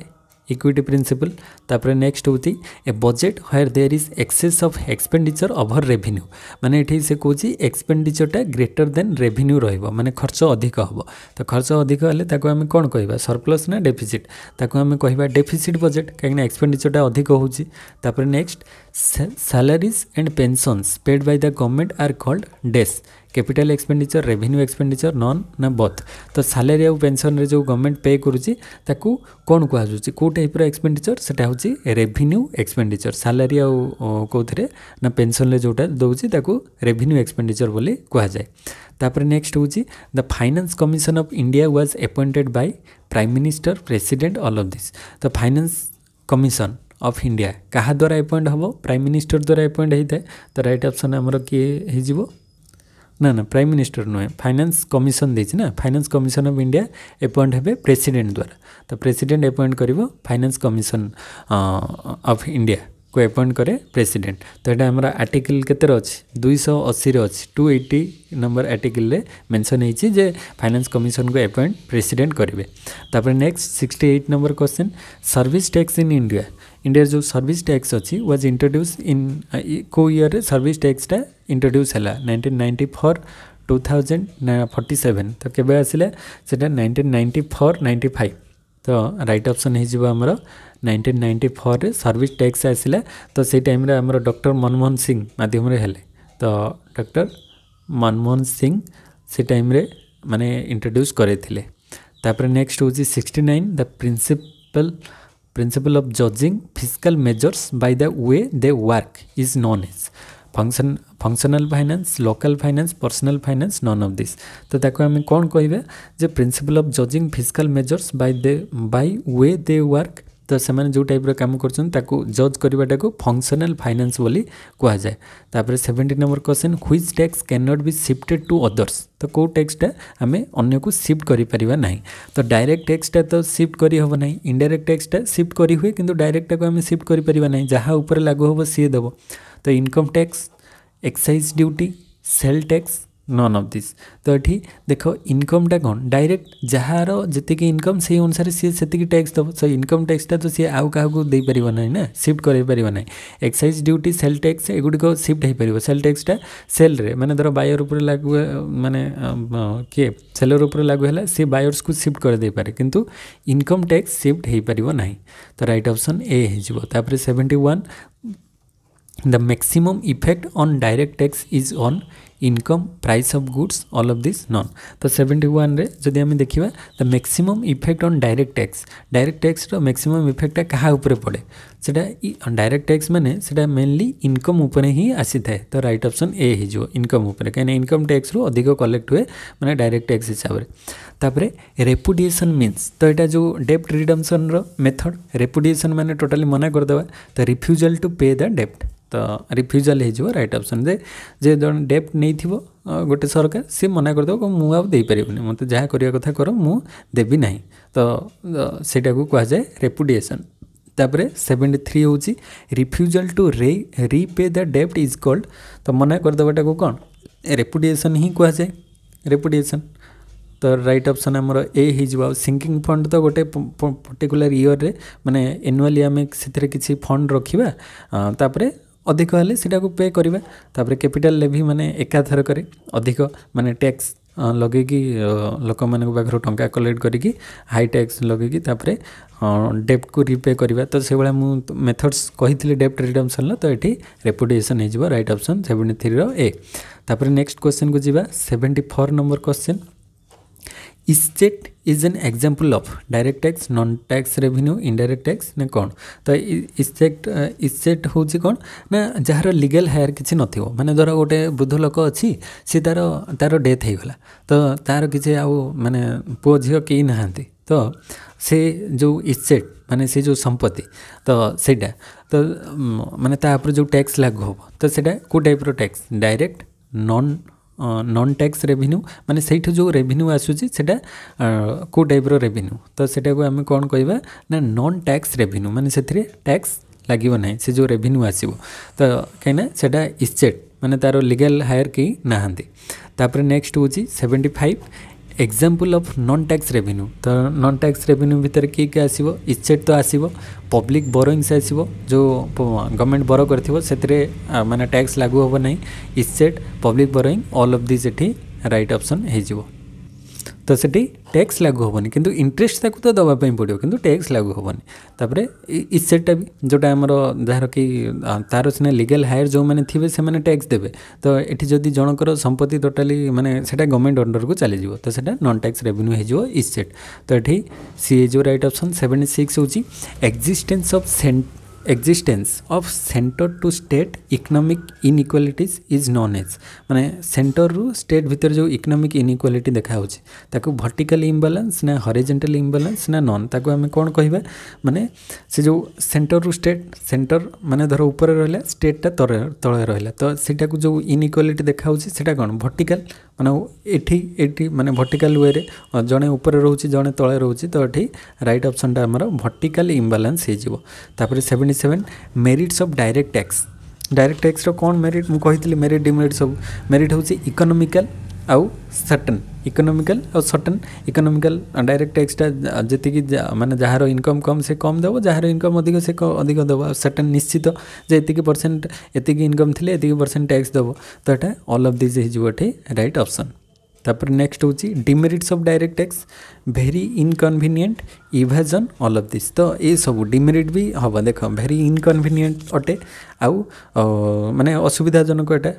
equity principle তারপরে নেক্সট হচ্ছে a budget where there is excess of expenditure over revenue মানে এটি সে কৌছি এক্সপেন্ডিচরটা greater দেন revenue রহব মানে খরচ অধিক হব তো খরচ অধিক হলে তাকে আমি কোণ কহবা সরপ্লস না ডেফিসিট তাকে আমি কহবা ডেফিসিট বজেট কিনা এক্সপেন্ডিচরটা অধিক হচ্ছে তারপরে next salaries and pensions paid by the government are called ডেস capital expenditure revenue expenditure none ना बथ ତ ସାଲେରୀ ଆଉ ପେନ୍ସନ୍ରେ ଯେଉଁ ଗଭର୍ଣ୍ଣମେଣ୍ଟ ପେ କରୁଛି ତାକୁ କ'ଣ କୁହାଯାଉଛି କେଉଁ ଟାଇପ୍ର ଏକ୍ସପେଣ୍ଡିଚର ସେଟା ହେଉଛି ରେଭିନ୍ୟୁ ଏକ୍ସପେଣ୍ଡିଚର ସାଲାରୀ ଆଉ କେଉଁଥିରେ ନା ପେନ୍ସନ୍ରେ ଯେଉଁଟା ଦେଉଛି ତାକୁ ରେଭିନ୍ୟୁ ଏକ୍ସପେଣ୍ଡିଚର ବୋଲି କୁହାଯାଏ ତାପରେ ନେକ୍ସଟ ହେଉଛି the finance commission of India was appointed by prime minister president all of this ତ ଫାଇନାନ୍ସ କମିଶନ ଅଫ୍ ଇଣ୍ଡିଆ କାହା ଦ୍ୱାରା ଆପଏଣ୍ଟ ହେବ ପ୍ରାଇମ୍ ମିନିଷ୍ଟର ଦ୍ୱାରା ଆପଏଣ୍ଟ ହୋଇଥାଏ ତ ରାଇଟ୍ ଅପସନ୍ ଆମର କିଏ ହୋଇଯିବ না না প্রাইম মিনিস্টার নয় ফাইনান্স কমিশন দিয়েছে না finance commission of India appoint হবে প্রেসিডেন্ট দ্বারা তো প্রেসিডেন্ট এপয়েন্ট করব ফাইনান্স কমিশন অফ ইন্ডিয়া কু এপয়েন্ট করে প্রেসিডেন্ট তো এটা আমার আর্টিকেল কেতে অছি দুইশ অশীরে অছি টু এইটি নম্বর আর্টিকেলে মেনশন হয়েছি যে ফাইনান্স কমিশন কু এপয়েন্ট প্রেসিডেন্ট করবে তারপরে next sixty eight number question service tax in India ଇଣ୍ଡିଆରେ ଯେଉଁ ସର୍ଭିସ୍ ଟ୍ୟାକ୍ସ ଅଛି ୱାଜ୍ ଇଣ୍ଟ୍ରୋଡ୍ୟୁସ୍ ଇନ୍ କେଉଁ ଇୟର୍ରେ ସର୍ଭିସ୍ ଟ୍ୟାକ୍ସଟା ଇଣ୍ଟ୍ରୋଡ୍ୟୁସ୍ ହେଲା nineteen ninety four two thousand forty seven ତ କେବେ ଆସିଲା ସେଇଟା nineteen ninety four ninety five ତ ରାଇଟ୍ ଅପସନ୍ ହେଇଯିବ ଆମର ନାଇଣ୍ଟିନ୍ ନାଇଣ୍ଟି ଫୋର୍ରେ ସର୍ଭିସ୍ ଟ୍ୟାକ୍ସ ଆସିଲା ତ ସେଇ ଟାଇମ୍ରେ ଆମର ଡକ୍ଟର ମନମୋହନ ସିଂ ମାଧ୍ୟମରେ ହେଲେ ତ ଡକ୍ଟର ମନମୋହନ ସିଂ ସେ ଟାଇମ୍ରେ ମାନେ ଇଣ୍ଟ୍ରୋଡ୍ୟୁସ୍ କରାଇଥିଲେ ତାପରେ ନେକ୍ସଟ ହେଉଛି sixty nine the principle principle of judging fiscal measures by the way they work is known as function functional finance local finance personal finance none of this तो ताको हम कौन कहिबे जे principle of judging fiscal measures by the by way they work ତ ସେମାନେ ଯେଉଁ ଟାଇପ୍ର କାମ କରୁଛନ୍ତି ତାକୁ ଜଜ୍ କରିବାଟାକୁ ଫଙ୍କସନାଲ୍ ଫାଇନାନ୍ସ ବୋଲି କୁହାଯାଏ ତାପରେ seventy number question which tax can not be shifted to others ତ କେଉଁ ଟ୍ୟାକ୍ସଟା ଆମେ ଅନ୍ୟକୁ ସିଫ୍ଟ କରିପାରିବା ନାହିଁ ତ ଡାଇରେକ୍ଟ ଟ୍ୟାକ୍ସଟା ତ ସିଫ୍ଟ କରିହେବ ନାହିଁ ଇନଡାଇରେକ୍ଟ ଟ୍ୟାକ୍ସଟା ସିଫ୍ଟ କରିହୁଏ କିନ୍ତୁ ଡାଇରେକ୍ଟଟାକୁ ଆମେ ସିଫ୍ଟ କରିପାରିବା ନାହିଁ ଯାହା ଉପରେ ଲାଗୁ ହେବ ସିଏ ଦେବ ତ income tax excise duty sale tax none of this ତ ଏଠି ଦେଖ ଇନକମ୍ଟା କ'ଣ ଡାଇରେକ୍ଟ ଯାହାର ଯେତିକି ଇନକମ୍ ସେଇ ଅନୁସାରେ ସିଏ ସେତିକି ଟ୍ୟାକ୍ସ ଦେବ ସେ ଇନକମ୍ ଟ୍ୟାକ୍ସଟା ତ ସିଏ ଆଉ କାହାକୁ ଦେଇପାରିବ ନାହିଁ ନା ସିଫ୍ଟ କରାଇପାରିବ ନାହିଁ ଏକ୍ସାଇଜ୍ ଡ୍ୟୁଟି ସେଲ୍ ଟ୍ୟାକ୍ସ ଏଗୁଡ଼ିକ ସିଫ୍ଟ ହେଇପାରିବ ସେଲ୍ ଟ୍ୟାକ୍ସଟା ସେଲ୍ରେ ମାନେ ଧର ବାୟର ଉପରେ ଲାଗୁ ମାନେ କିଏ ସେଲର ଉପରେ ଲାଗୁ ହେଲା ସିଏ ବାୟର୍ସକୁ ସିଫ୍ଟ କରିଦେଇପାରେ କିନ୍ତୁ ଇନକମ୍ ଟ୍ୟାକ୍ସ ସିଫ୍ଟ ହେଇପାରିବ ନାହିଁ ତ ରାଇଟ୍ ଅପସନ୍ ଏ ହେଇଯିବ ତାପରେ seventy one the maximum effect on direct tax is on income price of goods all of this none তো সেভেন্টি ওয়ানরে যদি আমি দেখিবা the maximum effect on direct tax direct ট্যাক্সর ম্যাক্সিমম ইফেক্টটা কাহা উপরে পড়ে সেটা ডাইরেক্ট ট্যাক্স মানে সেটা মেনলি ইনকম উপরে ହିଁ ଆସିଥାଏ ତ ରାଇଟ୍ ଅପସନ୍ ଏ ହେଇଯିବ ଇନକମ୍ ଉପରେ କାହିଁକିନା ଇନକମ୍ ଟ୍ୟାକ୍ସରୁ ଅଧିକ କଲେକ୍ଟ ହୁଏ ମାନେ ଡାଇରେକ୍ଟ ଟ୍ୟାକ୍ସ ହିସାବରେ ତାପରେ ରେପୁଡ଼ିଏସନ୍ ମିନ୍ସ ତ ଏଇଟା ଯେଉଁ ଡେପ୍ଟ ରିଡମ୍ସନ୍ର ମେଥଡ଼ ରେପୁଡ଼ିଏସନ୍ ମାନେ ଟୋଟାଲି ମନା କରିଦେବା ତ ରିଫ୍ୟୁଜାଲ୍ ଟୁ ପେ ଦ ଡେପ୍ଟ ତ ରିଫ୍ୟୁଜାଲ୍ ହେଇଯିବ ରାଇଟ୍ ଅପସନ୍ ଯେ ଯେ ଜଣେ ଡେପ୍ଟ ନେଇଥିବ ଗୋଟେ ସରକାର ସିଏ ମନା କରିଦେବ ମୁଁ ଆଉ ଦେଇପାରିବିନି ମୋତେ ଯାହା କରିବା କଥା କର ମୁଁ ଦେବି ନାହିଁ ତ ସେଇଟାକୁ କୁହାଯାଏ ରେପୁଡ଼ିଏସନ୍ ତାପରେ ସେଭେଣ୍ଟି ଥ୍ରୀ ହେଉଛି refusal to re repay the ଡେପ୍ଟ ଇଜ୍ କଲ୍ଡ ତ ମନା କରିଦେବାଟାକୁ କ'ଣ ରେପୁଡ଼ିଏସନ୍ ହିଁ କୁହାଯାଏ ରେପୁଡ଼ିଏସନ୍ ତ ରାଇଟ୍ ଅପସନ୍ ଆମର ଏ ହେଇଯିବ ଆଉ ସିଙ୍କିଂ ଫଣ୍ଡ ତ ଗୋଟେ ପର୍ଟିକୁଲାର ଇୟର୍ରେ ମାନେ ଆନୁଆଲି ଆମେ ସେଥିରେ କିଛି ଫଣ୍ଡ ରଖିବା ତାପରେ ଅଧିକ ହେଲେ ସେଟାକୁ ପେ କରିବା ତାପରେ କ୍ୟାପିଟାଲ ଲେଭି ମାନେ ଏକାଥରକରେ ଅଧିକ ମାନେ ଟ୍ୟାକ୍ସ ଲଗେଇକି ଲୋକମାନଙ୍କ ପାଖରୁ ଟଙ୍କା କଲେକ୍ଟ କରିକି ହାଇ ଟ୍ୟାକ୍ସ ଲଗେଇକି ତାପରେ ଡେପ୍ଟକୁ ରିପେ କରିବା ତ ସେଇଭଳିଆ ମୁଁ ମେଥଡ଼୍ସ କହିଥିଲି ଡେପ୍ଟ ରିଡମ୍ସନ୍ର ତ ଏଠି ରେପୁଟେସନ୍ ହେଇଯିବ ରାଇଟ୍ ଅପ୍ସନ୍ ସେଭେଣ୍ଟି ଥ୍ରୀର ଏ ତାପରେ ନେକ୍ସଟ କ୍ୱେଶ୍ଚିନ୍କୁ ଯିବା seventy four number question escheat is an example of direct tax non tax revenue indirect tax ना कौन तो इसेट इसेट हूँ कौन ना जार लिगेल हायर किसी न मैंने धर गोटे वृद्ध लोक अच्छी सी तार तार डेथ होगा तो तार किसी आउ मैंने पुओ झील कई ना तो से जो इसेट माने से जो संपत्ति तो सेटा तो माने तापर जो टैक्स लागू हम तो सेटा को type tax direct non non tax revenue ମାନେ ସେଇଠୁ ଯେଉଁ ରେଭିନ୍ୟୁ ଆସୁଛି ସେଇଟା କେଉଁ ଟାଇପ୍ର ରେଭିନ୍ୟୁ ତ ସେଇଟାକୁ ଆମେ କ'ଣ କହିବା ନା ନନ୍ ଟ୍ୟାକ୍ସ ରେଭିନ୍ୟୁ ମାନେ ସେଥିରେ ଟ୍ୟାକ୍ସ ଲାଗିବ ନାହିଁ ସେ ଯେଉଁ ରେଭିନ୍ୟୁ ଆସିବ ତ କାହିଁକିନା ସେଇଟା ଇସେଟ୍ ମାନେ ତା'ର ଲିଗାଲ୍ ହାୟର କେହି ନାହାନ୍ତି ତାପରେ ନେକ୍ସଟ ହେଉଛି seventy five example of non tax revenue तो नन टैक्स रेवेन्यू भितर किए आसो इचेट तो आसव पब्लिक बरोइंगस आसो जो गवर्नमेंट बरो कर मैंने टैक्स लागू हम ना escheat public borrowing all of this ये रईट अपसन हो ତ ସେଠି ଟ୍ୟାକ୍ସ ଲାଗୁ ହେବନି କିନ୍ତୁ ଇଣ୍ଟରେଷ୍ଟ ତାକୁ ତ ଦେବା ପାଇଁ ପଡ଼ିବ କିନ୍ତୁ ଟ୍ୟାକ୍ସ ଲାଗୁ ହେବନି ତାପରେ ଇସେଟ୍ଟା ବି ଯେଉଁଟା ଆମର ଯାହାର କି ତା'ର ସିନା ଲିଗାଲ୍ ହାୟର ଯେଉଁମାନେ ଥିବେ ସେମାନେ ଟ୍ୟାକ୍ସ ଦେବେ ତ ଏଠି ଯଦି ଜଣଙ୍କର ସମ୍ପତ୍ତି ଟୋଟାଲି ମାନେ ସେଇଟା ଗଭର୍ଣ୍ଣମେଣ୍ଟ ଅଣ୍ଡରକୁ ଚାଲିଯିବ ତ ସେଇଟା ନନ୍ ଟ୍ୟାକ୍ସ ରେଭିନ୍ୟୁ ହେଇଯିବ ଇସେଟ୍ ତ ଏଠି ସି ହେଇଯିବ ରାଇଟ୍ ଅପସନ୍ ସେଭେଣ୍ଟି ସିକ୍ସ ହେଉଛି existence of centre existence of center to state economic inequalities is known as মানে center ରୁ state ভিতরে যে economic inequality দেখা ହେଉଛି ତାକୁ vertical imbalance ନା horizontal imbalance ନା non ତାକୁ ଆମେ କ'ଣ କହିବା ମାନେ ସେ ଯେଉଁ center ରୁ state center ମାନେ ଧର ଉପରେ ରହିଲା stateଟା ତଳେ ତଳେ ରହିଲା ତ ସେଇଟାକୁ ଯେଉଁ inequality দেখা ହେଉଛି ସେଇଟା କ'ଣ vertical ମାନେ ଏଠି ଏଠି ମାନେ vertical ୱେରେ ଜଣେ ଉପରେ ରହୁଛି ଜଣେ ତଳେ ରହୁଛି ତ ଏଠି ରାଇଟ୍ ଅପସନଟା ଆମର vertical imbalance ହେଇଯିବ ତାପରେ 70 seven merits of direct tax direct ଟ୍ୟାକ୍ସର କ'ଣ ମେରିଟ୍ ମୁଁ କହିଥିଲି ମେରିଟ୍ ଡିମେରିଟ୍ ସବୁ ମେରିଟ୍ ହେଉଛି ଇକୋନୋମିକାଲ ଆଉ ସଟନ୍ ଇକୋନୋମିକାଲ ଆଉ ସଟନ୍ ଇକୋନୋମିକାଲ ଡାଇରେକ୍ଟ ଟ୍ୟାକ୍ସଟା ଯେତିକି ମାନେ ଯାହାର ଇନକମ୍ କମ୍ ସେ କମ୍ ଦେବ ଯାହାର ଇନକମ୍ ଅଧିକ ସେ ଅଧିକ ଦେବ ଆଉ ସଟନ୍ ନିଶ୍ଚିତ ଯେ ଏତିକି ପରସେଣ୍ଟ ଏତିକି ଇନକମ୍ ଥିଲେ ଏତିକି ପରସେଣ୍ଟ ଟ୍ୟାକ୍ସ ଦେବ ତ ଏଇଟା ଅଲ୍ ଅଫ୍ ଦିସ୍ ହେଇଯିବ ଏଠି ରାଇଟ୍ ଅପସନ୍ तापर नेक्स्ट हूँ demerits of direct tax very inconvenient evasion all of this तो ये सब डिमेरीट भी हम देख भेरी इनकनभीनियंट अटे ଆଉ ମାନେ ଅସୁବିଧାଜନକ ଏଇଟା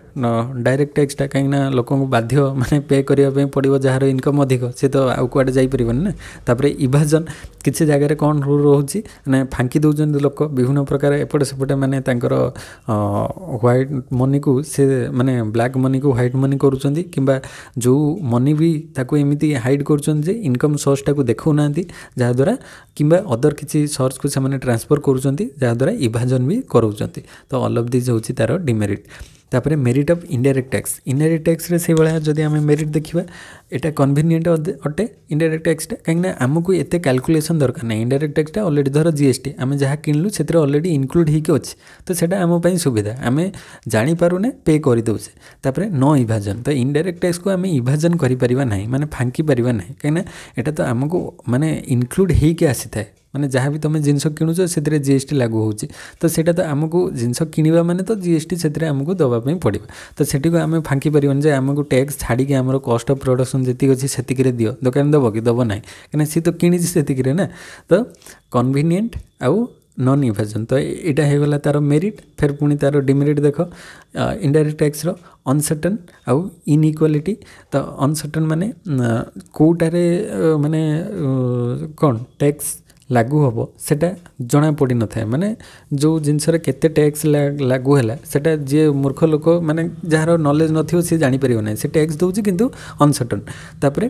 ଡାଇରେକ୍ଟ ଟ୍ୟାକ୍ସଟା କାହିଁକିନା ଲୋକଙ୍କୁ ବାଧ୍ୟ ମାନେ ପେ କରିବା ପାଇଁ ପଡ଼ିବ ଯାହାର ଇନକମ୍ ଅଧିକ ସେ ତ ଆଉ କୁଆଡ଼େ ଯାଇପାରିବନି ନା ତାପରେ ଇଭାଜନ୍ କିଛି ଜାଗାରେ କ'ଣ ରୁଲ୍ ରହୁଛି ମାନେ ଫାଙ୍କି ଦେଉଛନ୍ତି ଲୋକ ବିଭିନ୍ନ ପ୍ରକାର ଏପଟେ ସେପଟେ ମାନେ ତାଙ୍କର ହ୍ୱାଇଟ୍ ମନିକୁ ସେ ମାନେ ବ୍ଲାକ୍ ମନିକୁ ହ୍ୱାଇଟ୍ ମନି କରୁଛନ୍ତି କିମ୍ବା ଯେଉଁ ମନି ବି ତାକୁ ଏମିତି ହାଇଡ୍ କରୁଛନ୍ତି ଯେ ଇନକମ୍ ସୋର୍ସଟାକୁ ଦେଖାଉନାହାନ୍ତି ଯାହାଦ୍ୱାରା କିମ୍ବା ଅଦର କିଛି ସୋର୍ସକୁ ସେମାନେ ଟ୍ରାନ୍ସଫର୍ କରୁଛନ୍ତି ଯାହାଦ୍ୱାରା ଇଭାଜନ୍ ବି କରାଉଛନ୍ତି ତ ଅଲ୍ ଅଫ୍ ଦିଜ୍ ହେଉଛି ତା'ର ଡିମେରିଟ୍ ତାପରେ merit of indirect tax indirect ଟ୍ୟାକ୍ସରେ ସେଇଭଳିଆ ଯଦି ଆମେ ମେରିଟ୍ ଦେଖିବା ଏଇଟା କନଭିନିଏଣ୍ଟ ଅଟେ ଇଣ୍ଡାଇରେକ୍ଟ ଟ୍ୟାକ୍ସଟା କାହିଁକିନା ଆମକୁ ଏତେ କ୍ୟାଲକୁଲେସନ୍ ଦରକାର ନାହିଁ ଇଣ୍ଡାଇରେକ୍ଟ ଟ୍ୟାକ୍ସଟା ଅଲରେଡ଼ି ଧର ଜିଏସ୍ଟି ଆମେ ଯାହା କିଣିଲୁ ସେଥିରେ ଅଲରେଡ଼ି ଇନକ୍ଲୁଡ଼ ହେଇକି ଅଛି ତ ସେଇଟା ଆମ ପାଇଁ ସୁବିଧା ଆମେ ଜାଣିପାରୁନେ ପେ କରିଦେଉଛେ ତାପରେ ନ ଇଭାଜନ୍ ତ ଇଣ୍ଡାଇରେକ୍ଟ ଟ୍ୟାକ୍ସକୁ ଆମେ ଇଭାଜନ୍ କରିପାରିବା ନାହିଁ ମାନେ ଫାଙ୍କି ପାରିବା ନାହିଁ କାହିଁକିନା ଏଇଟା ତ ଆମକୁ ମାନେ ଇନକ୍ଲୁଡ଼ ହେଇକି ଆସିଥାଏ ମାନେ ଯାହା ବି ତୁମେ ଜିନିଷ କିଣୁଛ ସେଥିରେ ଜିଏସ୍ଟି ଲାଗୁ ହେଉଛି ତ ସେଇଟା ତ ଆମକୁ ଜିନିଷ କିଣିବା ମାନେ ତ ଜିଏସ୍ଟି ସେଥିରେ ଆମକୁ ଦେବା करने पड़े तो से आम फांकी पारन जे आमको टैक्स छाड़ी आम कस्ट अफ प्रडक्शन जीक अच्छे से दि दोकान दब कि दब ना कहीं सी तो किसी ना तो कनभीनियंट आउ नन इभाजन तो यहाँ हो गला तार मेरीट फेर पुणी तार डिमेरीट देख इनडाइरेक्ट टैक्स रनसर्टन आउ इनइक्वालिटी तो अनसर्टन मानने कौटे मानने कौन टैक्स ଲାଗୁ ହେବ ସେଇଟା ଜଣା ପଡ଼ିନଥାଏ ମାନେ ଯେଉଁ ଜିନିଷରେ କେତେ ଟ୍ୟାକ୍ସ ଲାଗୁ ହେଲା ସେଇଟା ଯିଏ ମୂର୍ଖ ଲୋକ ମାନେ ଯାହାର ନଲେଜ୍ ନଥିବ ସିଏ ଜାଣିପାରିବ ନାହିଁ ସେ ଟ୍ୟାକ୍ସ ଦେଉଛି କିନ୍ତୁ ଅନସର୍ଟନ୍ ତାପରେ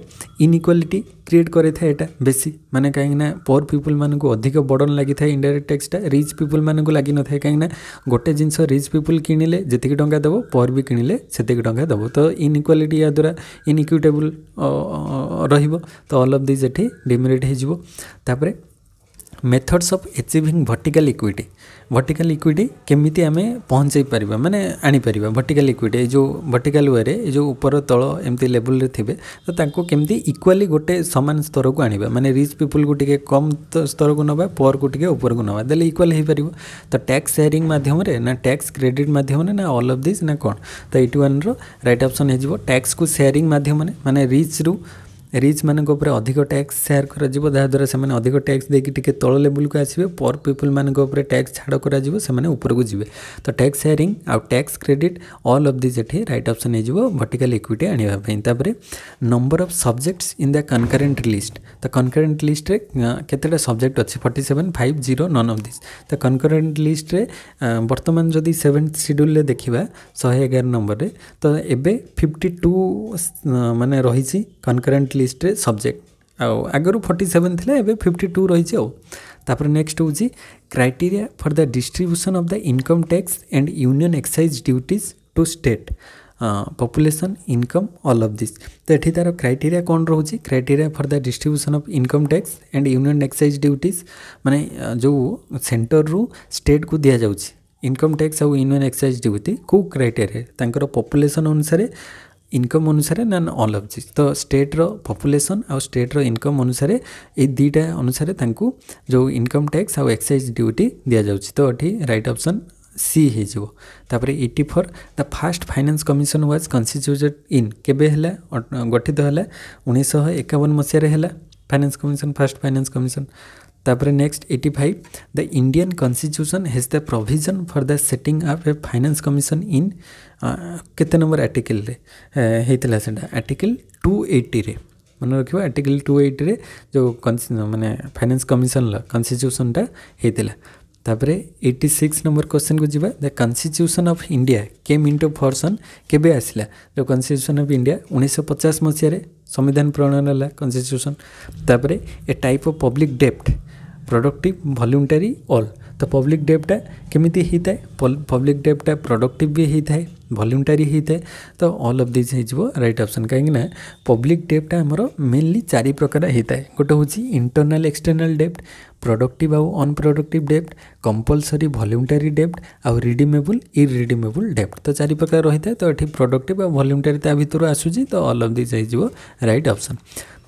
ଇନିକ୍ୱାଲିଟି କ୍ରିଏଟ୍ କରିଥାଏ ଏଇଟା ବେଶୀ ମାନେ କାହିଁକିନା ପର୍ ପିପୁଲ୍ମାନଙ୍କୁ ଅଧିକ ବର୍ଡ଼ନ୍ ଲାଗିଥାଏ ଇଣ୍ଡାଇରେକ୍ଟ ଟ୍ୟାକ୍ସଟା ରିଚ୍ ପିପୁଲ୍ମାନଙ୍କୁ ଲାଗିନଥାଏ କାହିଁକିନା ଗୋଟେ ଜିନିଷ ରିଚ୍ ପିପୁଲ୍ କିଣିଲେ ଯେତିକି ଟଙ୍କା ଦେବ ପର୍ ବି କିଣିଲେ ସେତିକି ଟଙ୍କା ଦେବ ତ ଇନିକ୍ୱାଲିଟି ୟାଦ୍ୱାରା ଇନିକ୍ୟୁଟେବୁଲ୍ ରହିବ ତ ଅଲ୍ ଅଫ୍ ଦିଜ୍ ଏଠି ଡିମେରିଟ୍ ହେଇଯିବ ତାପରେ methods of achieving vertical equity vertical equity କେମିତି ଆମେ ପହଞ୍ଚାଇ ପାରିବା ମାନେ ଆଣିପାରିବା ଭର୍ଟିକାଲ ଇକ୍ୱିଟି ଏଇ ଯେଉଁ ଭର୍ଟିକାଲ ୱେରେ ଏ ଯେଉଁ ଉପର ତଳ ଏମିତି ଲେବୁଲରେ ଥିବେ ତ ତାଙ୍କୁ କେମିତି ଇକ୍ୱାଲି ଗୋଟେ ସମାନ ସ୍ତରକୁ ଆଣିବା ମାନେ ରିଚ୍ ପିପୁଲକୁ ଟିକେ କମ୍ ସ୍ତରକୁ ନେବା ପୁଅରକୁ ଟିକେ ଉପରକୁ ନେବା ଦେଲେ ଇକ୍ୱାଲ୍ ହେଇପାରିବ ତ ଟ୍ୟାକ୍ସ ସେୟାରିଂ ମାଧ୍ୟମରେ ନା ଟ୍ୟାକ୍ସ କ୍ରେଡିଟ୍ ମାଧ୍ୟମରେ ନା ଅଲ୍ ଅଫ୍ ଦିସ୍ ନା କ'ଣ ତ ଏଇଟି ୱାନ୍ର ରାଇଟ୍ ଅପସନ୍ ହେଇଯିବ ଟ୍ୟାକ୍ସକୁ ସେୟାରିଂ ମାଧ୍ୟମରେ ମାନେ ରିଚ୍ରୁ रिच मानक अधिक टैक्स सेयार कराद्वारा से अधिक टैक्स देखिए टी तौ लेवल को आसवे पर पीपल मानक टैक्स छाड़ करपरक जी तो टैक्स सेयारिंग आउ tax credit all of these right option हो भर्टिकाल इक्विटी आने पर number of subjects in the concurrent list तो कनकरेन्ट लिस्ट केतटा सब्जेक्ट अच्छे forty seven five zero none of these तो कनकरेन्ट लिस्ट बर्तमान जदि सेवेन्थ सेड्यूल देखा शहे एगार नंबर में तो एवं फिफ्टी टू मानने रही कनकरेन्ट लिस्ट लिस्ट सब्जेक्ट आगर फर्टी सेवेन थी एवं फिफ्टी टू रही तापर नेक्स्ट हूँ criteria for the distribution of the income tax and union excise duties to state population income all of this तो ये तार क्राइटेरिया कौन रोज criteria for the distribution of income tax and union excise duties मैंने जो centre रु state को दि जाऊँगी इनकम टैक्स आउ यूनियन एक्साइज ड्यूटी को क्राइटेरिया पपुलेसन अनुसार ଇନକମ୍ ଅନୁସାରେ ନା ଅଲ୍ ଅଫ୍ ଦିସ୍ ତ ଷ୍ଟେଟ୍ର ପପୁଲେସନ୍ ଆଉ ଷ୍ଟେଟ୍ର ଇନକମ୍ ଅନୁସାରେ ଏଇ ଦୁଇଟା ଅନୁସାରେ ତାଙ୍କୁ ଯେଉଁ ଇନକମ୍ ଟ୍ୟାକ୍ସ ଆଉ ଏକ୍ସାଇଜ୍ ଡ୍ୟୁଟି ଦିଆଯାଉଛି ତ ଏଠି ରାଇଟ୍ ଅପସନ୍ ସି ହୋଇଯିବ ତାପରେ eighty four the first finance commission was constituted in କେବେ ହେଲା ଗଠିତ ହେଲା ଉଣେଇଶହ ଏକାବନ ମସିହାରେ ହେଲା finance commission first finance commission তারপরে next eighty five the Indian constitution has the provision for the setting up a finance commission in কেতে নম্বর আর্টিকেলরে হয়েছিল সেটা আর্টিকেল টু এইটিরে মনে রাখবে আর্টিকেল টু এইটিরে যে মানে ফাইনান্স কমিশনর কনস্টিট্যুশনটা হয়েছিল তাপরে এইটি সিক্স নম্বর কোশ্চেন কু যা the constitution of India came into force on কেবে আসলা যে কনস্টিট্যুশন অফ ইন্ডিয়া উনিশশো পচাশ মସିହାରେ संविधान प्रणयन है कन्स्टिट्यूशन तापर ए टाइप ऑफ पब्लिक डेप्ट प्रडक्ट भल्यूमटेरी अल् तो पब्लिक डेपटा केमी पब्लिक डेबा प्रडक्टिव भी होता है ଭଲ୍ୟୁଣ୍ଟାରୀ ହେଇଥାଏ ତ ଅଲ୍ ଅଫ୍ ଦିସ୍ ହେଇଯିବ ରାଇଟ୍ ଅପ୍ସନ୍ କାହିଁକିନା ପବ୍ଲିକ୍ ଡେପ୍ଟା ଆମର ମେନ୍ଲି ଚାରି ପ୍ରକାର ହେଇଥାଏ ଗୋଟେ ହେଉଛି ଇଣ୍ଟରନାଲ୍ ଏକ୍ସଟର୍ନାଲ୍ ଡେପ୍ଟ ପ୍ରଡକ୍ଟିଭ୍ ଆଉ ଅନପ୍ରଡକ୍ଟିଭ୍ ଡେପ୍ଟ କମ୍ପଲସରି ଭଲ୍ୟୁଣ୍ଟାରୀ ଡେପ୍ଟ ଆଉ ରିଡିମେବୁଲ୍ ଇରିଡିମେବୁଲ୍ ଡେପ୍ଟ ତ ଚାରି ପ୍ରକାର ରହିଥାଏ ତ ଏଠି ପ୍ରଡକ୍ଟିଭ୍ ଆଉ ଭଲ୍ୟୁଣ୍ଟାରୀ ତା ଭିତରୁ ଆସୁଛି ତ ଅଲ୍ ଅଫ୍ ଦିସ୍ ହେଇଯିବ ରାଇଟ୍ ଅପ୍ସନ୍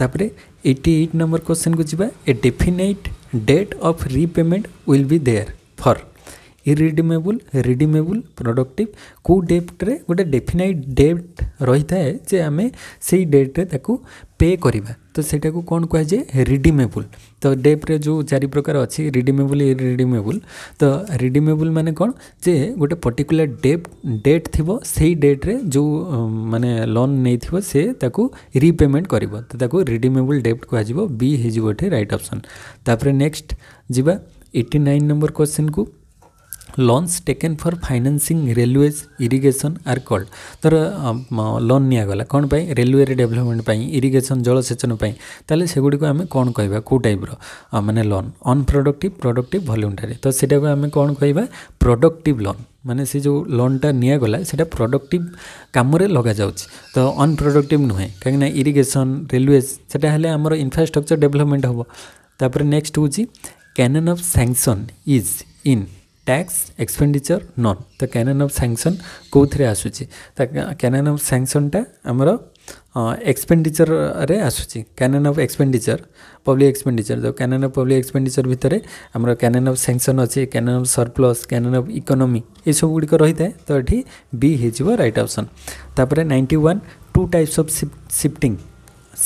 ତାପରେ ଏଇଟି ଏଇଟ୍ ନମ୍ବର କ୍ୱେଶ୍ଚନ୍କୁ ଯିବା a definite date of repayment will be there for irredeemable redeemable productive କେଉଁ ଡେଟ୍ରେ ଗୋଟେ ଡେଫିନାଇଟ୍ ଡେଟ୍ ରହିଥାଏ ଯେ ଆମେ ସେଇ ଡେଟ୍ରେ ତାକୁ ପେ କରିବା ତ ସେଇଟାକୁ କ'ଣ କୁହାଯାଏ ରିଡିମେବୁଲ୍ ତ ଡେପ୍ରେ ଯେଉଁ ଚାରି ପ୍ରକାର ଅଛି ରିଡିମେବୁଲ୍ ଇରିଡିମେବୁଲ୍ ତ ରିଡିମେବୁଲ୍ ମାନେ କ'ଣ ଯେ ଗୋଟେ ପର୍ଟିକୁଲାର ଡେଟ୍ ଡେଟ୍ ଥିବ ସେଇ ଡେଟ୍ରେ ଯେଉଁ ମାନେ ଲୋନ୍ ନେଇଥିବ ସେ ତାକୁ ରିପେମେଣ୍ଟ କରିବ ତ ତାକୁ ରିଡିମେବୁଲ୍ ଡେଟ୍ କୁହାଯିବ ବି ହେଇଯିବ ଏଠି ରାଇଟ୍ ଅପସନ୍ ତାପରେ ନେକ୍ସଟ ଯିବା ଏଇଟି ନାଇନ୍ ନମ୍ବର କ୍ୱେଶ୍ଚିନ୍କୁ loans taken for financing railways irrigation are called ଧର ଲୋନ୍ ନିଆଗଲା କ'ଣ ପାଇଁ ରେଲୱେରେ ଡେଭଲପମେଣ୍ଟ ପାଇଁ ଇରିଗେସନ୍ ଜଳସେଚନ ପାଇଁ ତାହେଲେ ସେଗୁଡ଼ିକୁ ଆମେ କ'ଣ କହିବା କେଉଁ ଟାଇପ୍ର ମାନେ ଲୋନ୍ ଅନପ୍ରଡକ୍ଟିଭ୍ ପ୍ରଡକ୍ଟିଭ୍ ଭଲ୍ୟୁଣ୍ଟାରୀ ତ ସେଇଟାକୁ ଆମେ କ'ଣ କହିବା ପ୍ରଡକ୍ଟିଭ୍ ଲୋନ୍ ମାନେ ସେ ଯେଉଁ ଲୋନ୍ଟା ନିଆଗଲା ସେଇଟା ପ୍ରଡକ୍ଟିଭ୍ କାମରେ ଲଗାଯାଉଛି ତ ଅନପ୍ରଡକ୍ଟିଭ୍ ନୁହେଁ କାହିଁକିନା ଇରିଗେସନ୍ ରେଲୱେଜ୍ ସେଇଟା ହେଲେ ଆମର ଇନଫ୍ରାଷ୍ଟ୍ରକ୍ଚର୍ ଡେଭଲପମେଣ୍ଟ ହେବ ତାପରେ ନେକ୍ସଟ ହେଉଛି canon of sanction is in tax expenditure none তো ক্যানন অফ স্যাংশন কেউথে আসুচি তা ক্যানন অফ স্যাংশনটা আমার এক্সপেন্ডিচরে আসুচি canon of expenditure public expenditure তো ক্যানন অফ পব্লিক এক্সপেন্ডিচর ভিতরে আমার ক্যানন অফ স্যাংশন অছে canon of surplus canon of economy এসব গুড়িক রয়ে তো এটি বি হয়ে রাইট অপসন তাপরে ninety one two types of shifting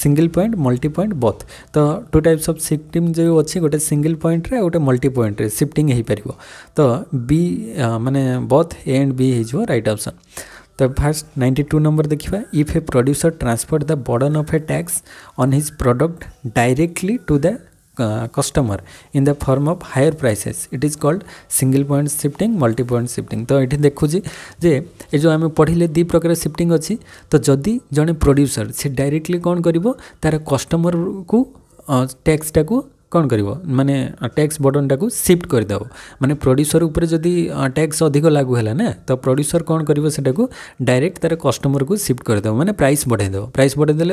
single point multi point both ତ ଟୁ ଟାଇପ୍ସ ଅଫ୍ ସିଫ୍ଟିଂ ଯେଉଁ ଅଛି ଗୋଟେ ସିଙ୍ଗଲ ପଏଣ୍ଟରେ ଆଉ ଗୋଟେ ମଲ୍ଟି ପଏଣ୍ଟରେ ସିଫ୍ଟିଂ ହେଇପାରିବ ତ ବି ମାନେ ବୋଥ୍ ଏ ଆଣ୍ଡ ବି ହେଇଯିବ ରାଇଟ୍ ଅପସନ୍ ତ ଫାର୍ଷ୍ଟ ନାଇଣ୍ଟି ଟୁ ନମ୍ବର ଦେଖିବା if a producer transfer the burden of a tax on his product directly to the uh, customer in the form of higher prices it is called single point shifting multi point shifting तो ये देखुची जे ये जो आम पढ़ले दी प्रकार shifting अच्छी तो जदि जड़े producer से directly कौन कर तार कस्टमर को टैक्सटा को कौन कर मानने टैक्स बर्डन टाक सिफ्ट करदेव मैंने प्रड्यूसर उपरि टैक्स अधिक लागू है ना तो प्रड्यूसर कौन कर डायरेक्ट तार कस्टमर को सिफ्ट करदेव मैंने प्राइस बढ़ाई दब प्राइस बढ़ाई दे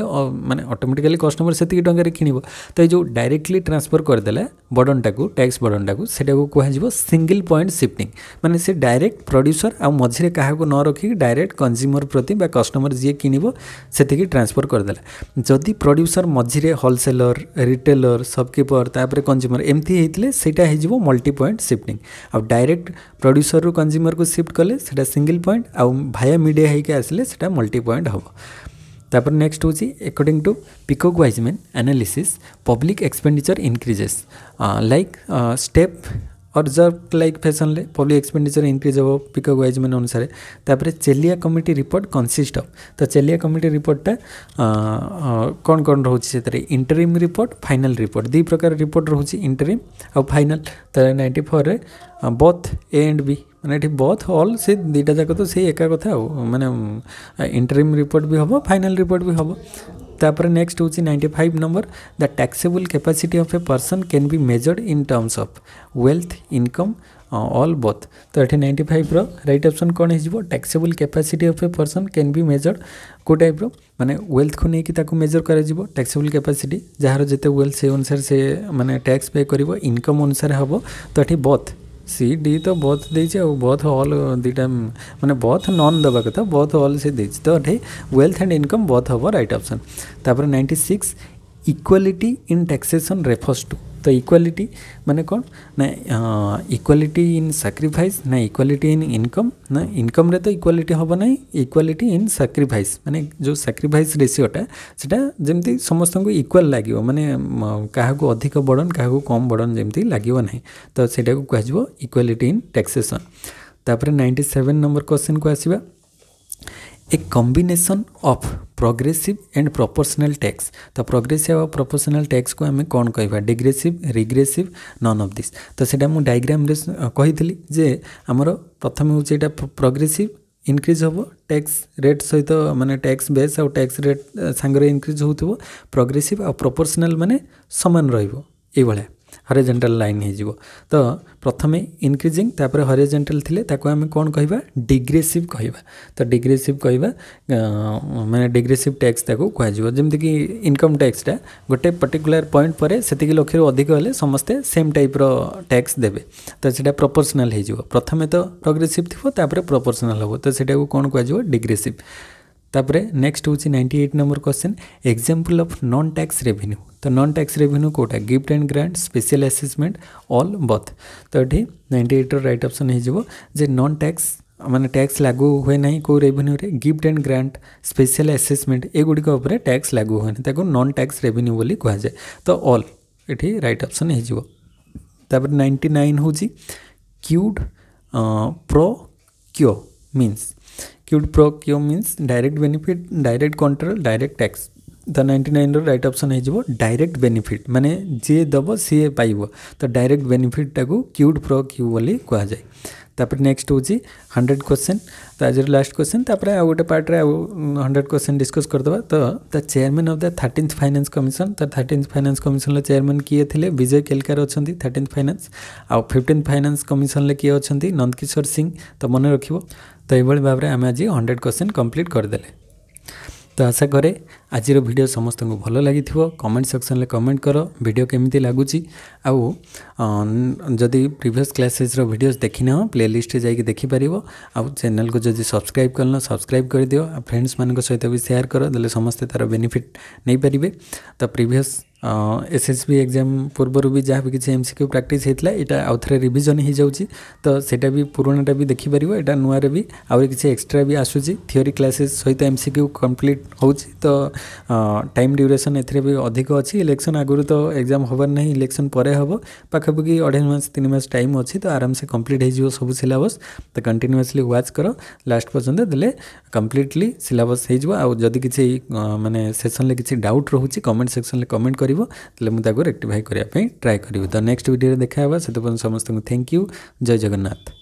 मैंने अटोमेटिकाली कस्टमर से टाइम कि ये जो डायरेक्टली ट्रांसफर करदे बटन टाक टैक्स बटन टाक कल पॉइंट सिफ्टिंग मैंने से डायरेक्ट प्रड्यूसर आ मझे क्या न रखिक डायरेक्ट कंज्यूमर प्रति कस्टमर जी किणवे ट्रांसफर करदे जदि प्रड्यूसर मझे होलसेलर रिटेलर सबकिपर तापर कंज्यूमर एमती होते सहीटा मल्टी पॉइंट सिफ्टिंग आ डायरेक्ट प्रड्यूसर रु कंज्यूमर को सिफ्ट कले सिंगल पॉइंट आउ भाया मीडिया होकर आसिले मल्टी पॉइंट हम तापर नेक्स्ट हूँ according to Peacock Wiseman analysis public expenditure increases like step observe like ଫ୍ୟାସନ୍ରେ ପବ୍ଲିକ୍ ଏକ୍ସପେଣ୍ଡିଚର୍ ଇନକ୍ରିଜ୍ ହେବ ପିକକ୍ ୱାଇଜ୍ମ୍ୟାନ୍ ଅନୁସାରେ ତାପରେ Chelliah committee report consist of ତ ଚେଲିଆ କମିଟି ରିପୋର୍ଟଟା କ'ଣ କ'ଣ ରହୁଛି ସେଥିରେ ଇଣ୍ଟରିମ୍ ରିପୋର୍ଟ ଫାଇନାଲ୍ ରିପୋର୍ଟ ଦୁଇ ପ୍ରକାର ରିପୋର୍ଟ ରହୁଛି ଇଣ୍ଟରିମ୍ ଆଉ ଫାଇନାଲ୍ ତ ନାଇଣ୍ଟି ଫୋର୍ରେ ବୋଥ୍ ଏ ଆଣ୍ଡ ବି ମାନେ ଏଠି ବୋଥ୍ ଅଲ୍ ସେ ଦୁଇଟା ଯାକ ତ ସେଇ ଏକା କଥା ଆଉ ମାନେ ଇଣ୍ଟରିମ୍ ରିପୋର୍ଟ ବି ହେବ ଫାଇନାଲ୍ ରିପୋର୍ଟ ବି ହେବ তারপরে নেক্সট হচ্ছে ninety five number the taxable capacity of a person can be measured in terms of wealth income all both ତ ଏଠି ନାଇଣ୍ଟି ଫାଇଭ୍ର ରାଇଟ୍ ଅପସନ୍ କ'ଣ ହେଇଯିବ taxable capacity of a person can be measured କେଉଁ ଟାଇପ୍ର ମାନେ ୱେଲ୍ଥକୁ ନେଇକି ତାକୁ ମେଜର୍ କରାଯିବ ଟ୍ୟାକ୍ସେବୁଲ୍ କ୍ୟାପାସିଟି ଯାହାର ଯେତେ ୱେଲ୍ଥ ସେ ଅନୁସାରେ ସେ ମାନେ ଟ୍ୟାକ୍ସ ପେ କରିବ ଇନକମ୍ ଅନୁସାରେ ହେବ ତ ଏଠି ବୋଥ୍ ସିଟ୍ ଇ ତ ବହୁତ ଦେଇଛି ଆଉ ବହୁତ ହଲ୍ ଦୁଇଟା ମାନେ ବହୁତ ନନ୍ ଦେବା କଥା ବହୁତ ହଲ୍ ସେ ଦେଇଛି ତ ଏଠି ୱେଲ୍ଥ ଆଣ୍ଡ ଇନକମ୍ ବହୁତ ହେବ ରାଇଟ୍ ଅପସନ୍ ତାପରେ ninety six equality in taxation refers to तो इक्वालिटी मैंने कौन ना इक्वालिटी इन साक्रिफाइस ना इक्वालिटी इन इनकम ना इनकम रे तो इक्वालिटी हम ना इक्वालिटी इन साक्रिफाइस माने जो साक्रिफाइस रेसीओटा सेटा समस्त को इक्वाल लगे मानने क्या अधिक बड़न क्या कम बड़न जमी लगे ना तो सेटा को कह इक्वालिटी इन टैक्सेसन तापर नाइंटी सेवेन नंबर क्वेश्चन को आसवा a combination of progressive and proportional tax तो progressive और proportional tax को आम कौन कह digressive regressive none of this तो से डायग्राम कही जे आमर प्रथम हूँ ये progressive इनक्रिज हम टैक्स रेट सहित मानने टैक्स बेस आ टैक्स रेट सांगे इनक्रिज हो प्रोग्रेसीव आ प्रोपोर्सनाल मानने सामान रोभ हरिजेटाल लाइन हो तो प्रथम इनक्रिजिंग हरेजेटाल थी आम कौन कह डिग्रेसीव कह तो डिग्रेसीव कह मैंने डिग्रेसीव टैक्स कमी इनकम टैक्सटा गोटे पर्टिकुला पॉइंट पर लक्ष रु अधिक हेल्ले समस्ते सेम टाइप टैक्स देते तो सीटा प्रपोर्सनाल हो प्रथम तो प्रोग्रेसीव थी प्रपोर्सनाल हे तो सीटा को कौन कह डिग्रेसीव ତାପରେ ନେକ୍ସଟ ହେଉଛି ninety eight number question example of non tax revenue ତ ନନ୍ ଟ୍ୟାକ୍ସ ରେଭିନ୍ୟୁ କେଉଁଟା gift and grant special assessment all both ତ ଏଠି ନାଇଣ୍ଟି ଏଇଟ୍ର ରାଇଟ୍ ଅପସନ୍ ହେଇଯିବ ଯେ ନନ୍ ଟ୍ୟାକ୍ସ ମାନେ ଟ୍ୟାକ୍ସ ଲାଗୁ ହୁଏ ନାହିଁ କେଉଁ ରେଭିନ୍ୟୁରେ gift and grant special assessment ଏଗୁଡ଼ିକ ଉପରେ ଟ୍ୟାକ୍ସ ଲାଗୁ ହୁଏନି ତାକୁ ନନ୍ ଟ୍ୟାକ୍ସ ରେଭିନ୍ୟୁ ବୋଲି କୁହାଯାଏ ତ ଅଲ୍ ଏଠି ରାଇଟ୍ ଅପସନ୍ ହେଇଯିବ ତାପରେ ନାଇଣ୍ଟି ନାଇନ୍ ହେଉଛି quid pro quo means. Quid pro quo means direct benefit, direct control, direct tax. The ninety nine right option हो डायरेक्ट बेनिफिट मानने जी दब सी पाइब तो डायरेक्ट बेनिफिट टाक क्यूड प्रो क्यू बोली कहुए तापर नेक्स्ट हूँ हंड्रेड क्वेश्चन तो आज लास्ट क्वेश्चन तापर आउ गोटे पार्ट्रे आउ हंड्रेड क्वेश्चन डिस्कस करदे तो the chairman of the thirteenth finance commission तो थर्टिन्थ फाइनान्स कमिशन चेयरमैन किए थे विजय केलकार अच्छा थर्टिन्थ फाइनान्स आउ फिफ्टीन फाइनान्स कमिशन किए अच्छा नंदकिशोर सिंह तो मन रख তো এইভাবে ভাবে আমি আজ হন্ড্রেড কোশ্চেন কমপ্লিট করেদেলে তো আশা করে আজির ভিডিও সমস্ত ভাল লাগিব কমেন্ট সেকশনরে কমেন্ট কর ভিডিও কেমিতি লাগুচি আউ যদি প্রিভিয়াস ক্লাসেসর ভিডিওস দেখি না প্লে লিস্টে যাই দেখিপার আউ চ্যানেল কু যদি সবসক্রাইব করল সবসক্রাইব করে দিও ফ্রেন্ডস মান সহ বি সেয়ার কর দেলে সমস্তে তার বেনিফিট নেইপারে তো প্রিভিয়াস ଏସ୍ଏସ୍ବି ଏକ୍ଜାମ୍ ପୂର୍ବରୁ ବି ଯାହା ବି କିଛି ଏମ୍ ସି କ୍ୟୁ ପ୍ରାକ୍ଟିସ୍ ହେଇଥିଲା ଏଇଟା ଆଉ ଥରେ ରିଭିଜନ୍ ହେଇଯାଉଛି ତ ସେଇଟା ବି ପୁରୁଣାଟା ବି ଦେଖିପାରିବ ଏଇଟା ନୂଆରେ ବି ଆହୁରି କିଛି ଏକ୍ସଟ୍ରା ବି ଆସୁଛି ଥିଓରି କ୍ଲାସେସ୍ ସହିତ ଏମ୍ ସି କ୍ୟୁ କମ୍ପ୍ଲିଟ୍ ହେଉଛି ତ ଟାଇମ୍ ଡ୍ୟୁରେସନ୍ ଏଥିରେ ବି ଅଧିକ ଅଛି ଇଲେକ୍ସନ୍ ଆଗରୁ ତ ଏକ୍ଜାମ୍ ହେବାର ନାହିଁ ଇଲେକ୍ସନ୍ ପରେ ହେବ ପାଖାପାଖି ଅଢ଼େଇ ମାସ ତିନି ମାସ ଟାଇମ୍ ଅଛି ତ ଆରାମସେ କମ୍ପ୍ଲିଟ୍ ହେଇଯିବ ସବୁ ସିଲାବସ୍ ତ କଣ୍ଟିନ୍ୟୁଅସ୍ଲି ୱାଚ୍ କର ଲାଷ୍ଟ ପର୍ଯ୍ୟନ୍ତ ଦେଲେ କମ୍ପ୍ଲିଟଲି ସିଲାବସ୍ ହେଇଯିବ ଆଉ ଯଦି କିଛି ମାନେ ସେସନ୍ରେ କିଛି ଡାଉଟ୍ ରହୁଛି କମେଣ୍ଟ ସେକ୍ସନ୍ରେ କମେଣ୍ଟ କରି करेंगे रेक्टिफाई करने ट्राए तो नेक्स्ट भिडियो देखा से समस्त थैंक यू जय जगन्नाथ